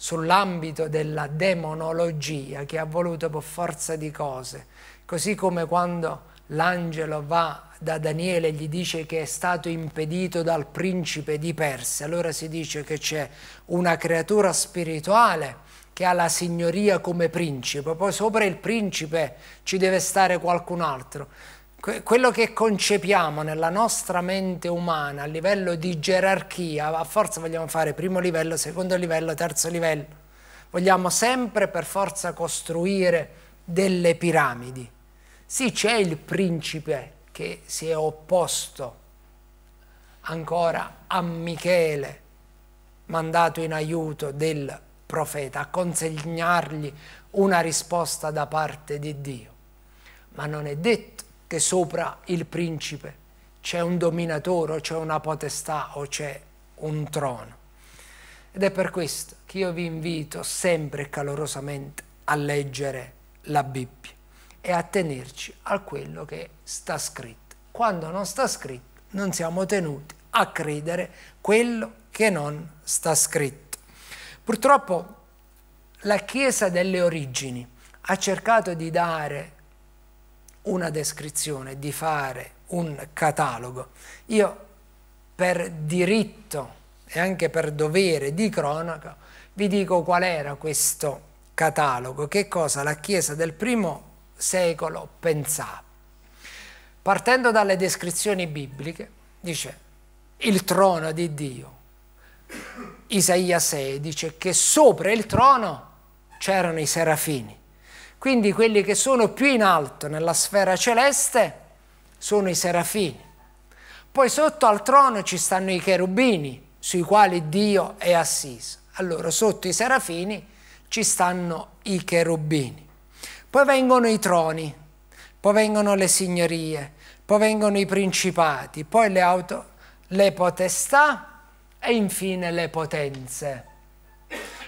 [SPEAKER 1] sull'ambito della demonologia che ha voluto per forza di cose, così come quando l'angelo va da Daniele e gli dice che è stato impedito dal principe di Persia, allora si dice che c'è una creatura spirituale che ha la signoria come principe, poi sopra il principe ci deve stare qualcun altro quello che concepiamo nella nostra mente umana a livello di gerarchia, a forza vogliamo fare primo livello, secondo livello, terzo livello, vogliamo sempre per forza costruire delle piramidi. Sì, c'è il principe che si è opposto ancora a Michele, mandato in aiuto del profeta, a consegnargli una risposta da parte di Dio, ma non è detto che sopra il principe c'è un dominatore o c'è una potestà o c'è un trono. Ed è per questo che io vi invito sempre e calorosamente a leggere la Bibbia e a tenerci a quello che sta scritto. Quando non sta scritto non siamo tenuti a credere quello che non sta scritto. Purtroppo la Chiesa delle origini ha cercato di dare una descrizione, di fare un catalogo. Io per diritto e anche per dovere di cronaca vi dico qual era questo catalogo, che cosa la Chiesa del primo secolo pensava. Partendo dalle descrizioni bibliche, dice il trono di Dio, Isaia 6 dice che sopra il trono c'erano i serafini, quindi quelli che sono più in alto nella sfera celeste sono i serafini. Poi sotto al trono ci stanno i cherubini, sui quali Dio è assiso. Allora sotto i serafini ci stanno i cherubini. Poi vengono i troni, poi vengono le signorie, poi vengono i principati, poi le, auto, le potestà e infine le potenze.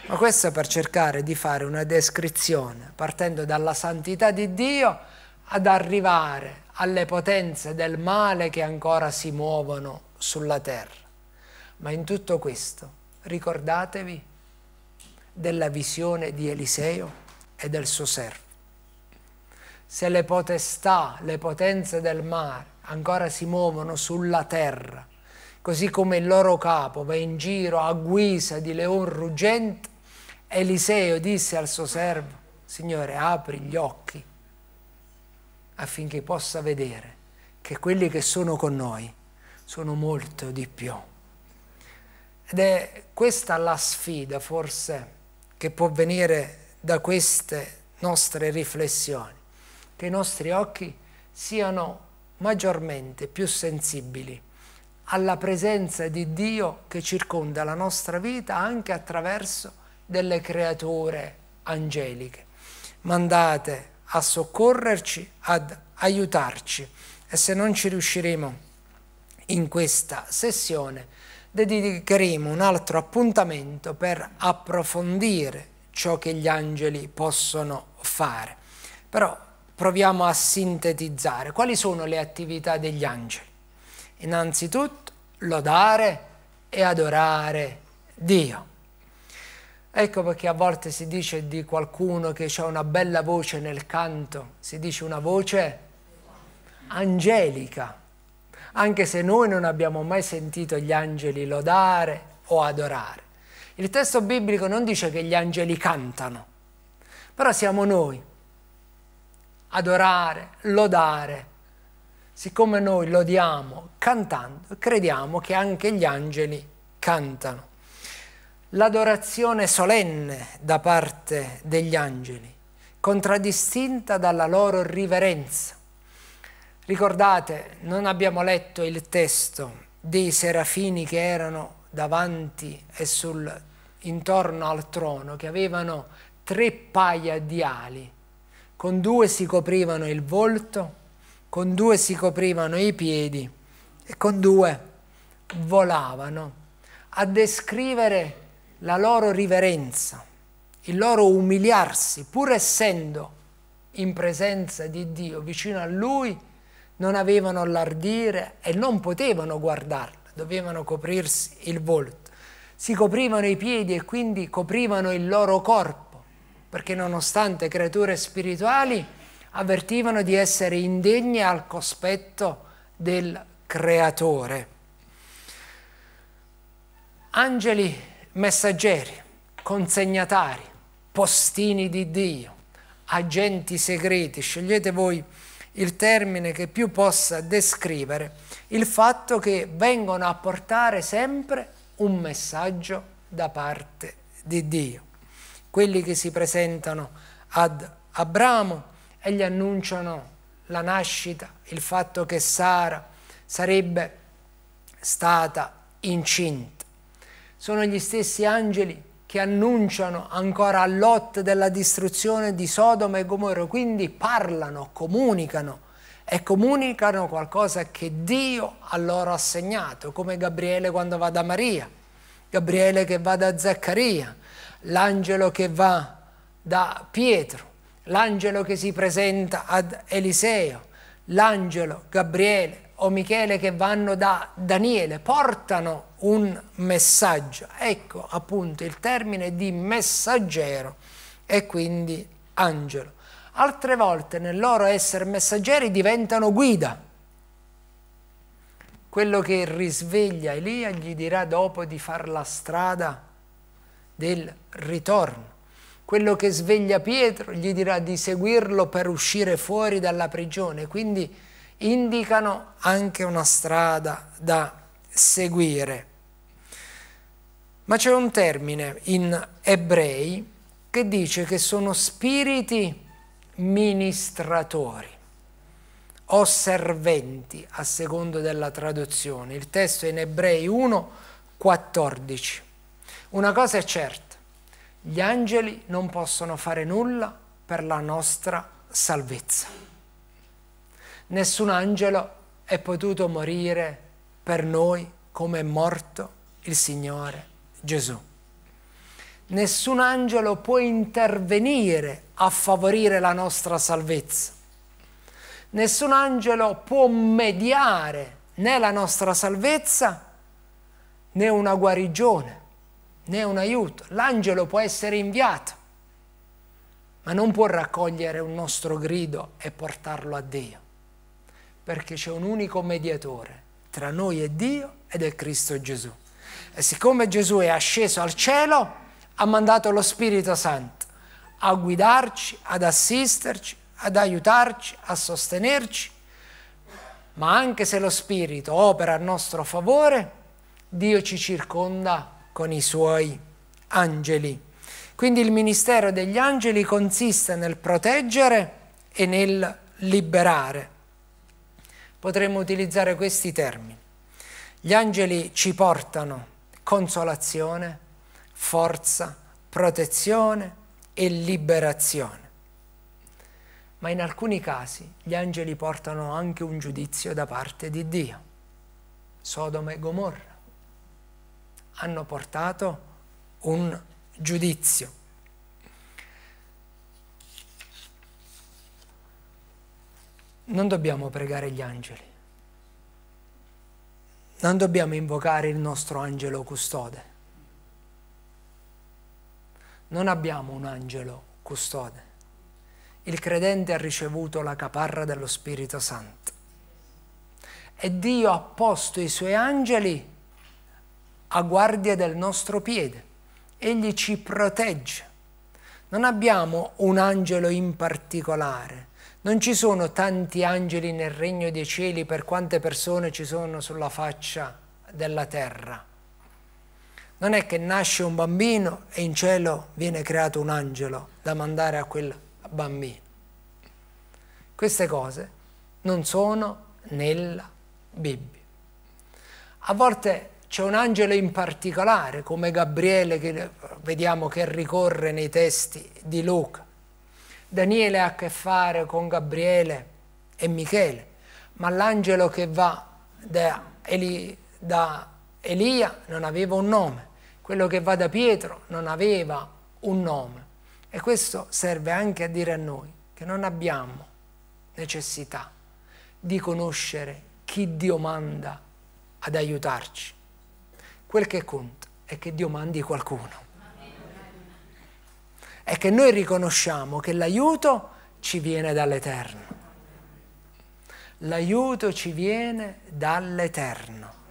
[SPEAKER 1] Ma questo per cercare di fare una descrizione, partendo dalla santità di Dio, ad arrivare alle potenze del male che ancora si muovono sulla terra. Ma in tutto questo ricordatevi della visione di Eliseo e del suo servo. Se le potestà, le potenze del mare ancora si muovono sulla terra, così come il loro capo va in giro a guisa di leon ruggente, Eliseo disse al suo servo, Signore, apri gli occhi affinché possa vedere che quelli che sono con noi sono molto di più. Ed è questa la sfida forse che può venire da queste nostre riflessioni, che i nostri occhi siano maggiormente più sensibili alla presenza di Dio che circonda la nostra vita anche attraverso delle creature angeliche, mandate a soccorrerci, ad aiutarci e se non ci riusciremo in questa sessione dedicheremo un altro appuntamento per approfondire ciò che gli angeli possono fare. Però proviamo a sintetizzare quali sono le attività degli angeli. Innanzitutto lodare e adorare Dio. Ecco perché a volte si dice di qualcuno che ha una bella voce nel canto, si dice una voce angelica, anche se noi non abbiamo mai sentito gli angeli lodare o adorare. Il testo biblico non dice che gli angeli cantano, però siamo noi, adorare, lodare. Siccome noi lodiamo cantando, crediamo che anche gli angeli cantano l'adorazione solenne da parte degli angeli, contraddistinta dalla loro riverenza. Ricordate, non abbiamo letto il testo dei serafini che erano davanti e sul, intorno al trono, che avevano tre paia di ali, con due si coprivano il volto, con due si coprivano i piedi e con due volavano a descrivere la loro riverenza, il loro umiliarsi, pur essendo in presenza di Dio, vicino a Lui, non avevano l'ardire e non potevano guardarla, dovevano coprirsi il volto. Si coprivano i piedi e quindi coprivano il loro corpo, perché nonostante creature spirituali avvertivano di essere indegne al cospetto del Creatore. Angeli messaggeri, consegnatari, postini di Dio, agenti segreti, scegliete voi il termine che più possa descrivere il fatto che vengono a portare sempre un messaggio da parte di Dio. Quelli che si presentano ad Abramo e gli annunciano la nascita, il fatto che Sara sarebbe stata incinta sono gli stessi angeli che annunciano ancora a Lot della distruzione di Sodoma e Gomorra, quindi parlano, comunicano e comunicano qualcosa che Dio ha loro assegnato, come Gabriele quando va da Maria, Gabriele che va da Zaccaria, l'angelo che va da Pietro, l'angelo che si presenta ad Eliseo, l'angelo Gabriele o Michele che vanno da Daniele, portano un messaggio. Ecco appunto il termine di messaggero e quindi angelo. Altre volte nel loro essere messaggeri diventano guida. Quello che risveglia Elia gli dirà dopo di far la strada del ritorno. Quello che sveglia Pietro gli dirà di seguirlo per uscire fuori dalla prigione. Quindi indicano anche una strada da seguire. Ma c'è un termine in ebrei che dice che sono spiriti ministratori o serventi a secondo della traduzione. Il testo è in ebrei 1, 14. Una cosa è certa, gli angeli non possono fare nulla per la nostra salvezza nessun angelo è potuto morire per noi come è morto il Signore Gesù. Nessun angelo può intervenire a favorire la nostra salvezza. Nessun angelo può mediare né la nostra salvezza né una guarigione né un aiuto. L'angelo può essere inviato, ma non può raccogliere un nostro grido e portarlo a Dio perché c'è un unico mediatore tra noi e Dio ed è Cristo Gesù. E siccome Gesù è asceso al cielo, ha mandato lo Spirito Santo a guidarci, ad assisterci, ad aiutarci, a sostenerci, ma anche se lo Spirito opera a nostro favore, Dio ci circonda con i suoi angeli. Quindi il ministero degli angeli consiste nel proteggere e nel liberare potremmo utilizzare questi termini. Gli angeli ci portano consolazione, forza, protezione e liberazione. Ma in alcuni casi gli angeli portano anche un giudizio da parte di Dio. Sodoma e Gomorra hanno portato un giudizio. non dobbiamo pregare gli angeli, non dobbiamo invocare il nostro angelo custode. Non abbiamo un angelo custode. Il credente ha ricevuto la caparra dello Spirito Santo e Dio ha posto i suoi angeli a guardia del nostro piede. Egli ci protegge. Non abbiamo un angelo in particolare non ci sono tanti angeli nel regno dei cieli per quante persone ci sono sulla faccia della terra. Non è che nasce un bambino e in cielo viene creato un angelo da mandare a quel bambino. Queste cose non sono nella Bibbia. A volte c'è un angelo in particolare, come Gabriele, che vediamo che ricorre nei testi di Luca, Daniele ha a che fare con Gabriele e Michele, ma l'angelo che va da, Eli, da Elia non aveva un nome, quello che va da Pietro non aveva un nome. E questo serve anche a dire a noi che non abbiamo necessità di conoscere chi Dio manda ad aiutarci. Quel che conta è che Dio mandi qualcuno è che noi riconosciamo che l'aiuto ci viene dall'Eterno. L'aiuto ci viene dall'Eterno.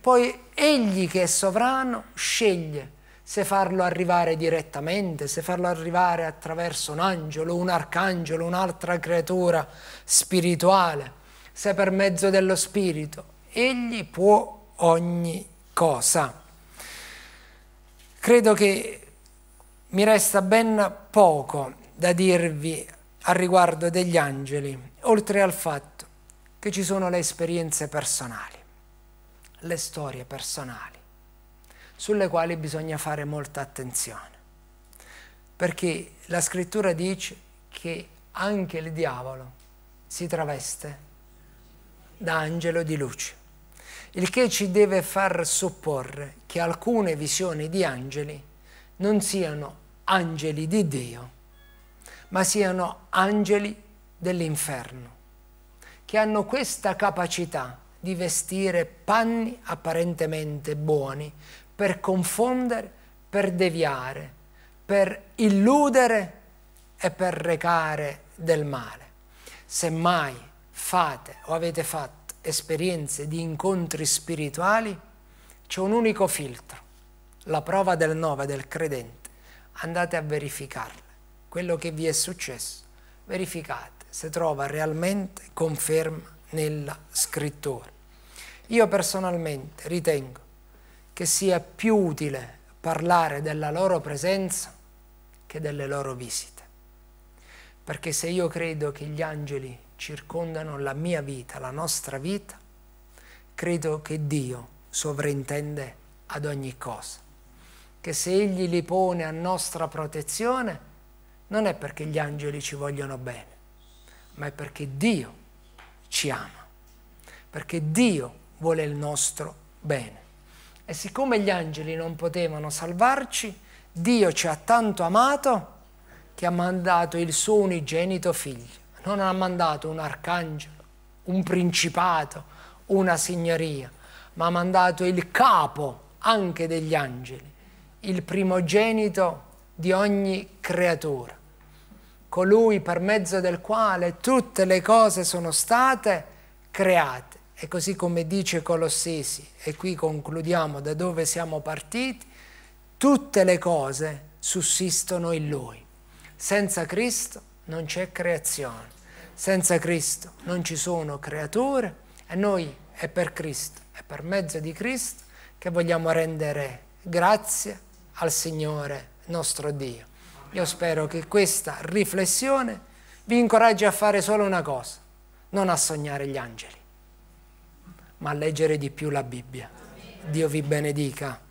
[SPEAKER 1] Poi egli che è sovrano sceglie se farlo arrivare direttamente, se farlo arrivare attraverso un angelo, un arcangelo, un'altra creatura spirituale, se per mezzo dello spirito. Egli può ogni cosa. Credo che mi resta ben poco da dirvi a riguardo degli angeli, oltre al fatto che ci sono le esperienze personali, le storie personali, sulle quali bisogna fare molta attenzione, perché la scrittura dice che anche il diavolo si traveste da angelo di luce, il che ci deve far supporre che alcune visioni di angeli non siano angeli di Dio, ma siano angeli dell'inferno, che hanno questa capacità di vestire panni apparentemente buoni per confondere, per deviare, per illudere e per recare del male. Se mai fate o avete fatto esperienze di incontri spirituali, c'è un unico filtro, la prova del nove del credente andate a verificarle. Quello che vi è successo, verificate se trova realmente conferma nella scrittura. Io personalmente ritengo che sia più utile parlare della loro presenza che delle loro visite. Perché se io credo che gli angeli circondano la mia vita, la nostra vita, credo che Dio sovrintende ad ogni cosa che se Egli li pone a nostra protezione, non è perché gli angeli ci vogliono bene, ma è perché Dio ci ama, perché Dio vuole il nostro bene. E siccome gli angeli non potevano salvarci, Dio ci ha tanto amato che ha mandato il suo unigenito figlio. Non ha mandato un arcangelo, un principato, una signoria, ma ha mandato il capo anche degli angeli il primogenito di ogni creatura, colui per mezzo del quale tutte le cose sono state create. E così come dice Colossesi, e qui concludiamo da dove siamo partiti, tutte le cose sussistono in Lui. Senza Cristo non c'è creazione, senza Cristo non ci sono creature e noi è per Cristo, è per mezzo di Cristo che vogliamo rendere grazie al Signore nostro Dio. Io spero che questa riflessione vi incoraggi a fare solo una cosa, non a sognare gli angeli, ma a leggere di più la Bibbia. Dio vi benedica.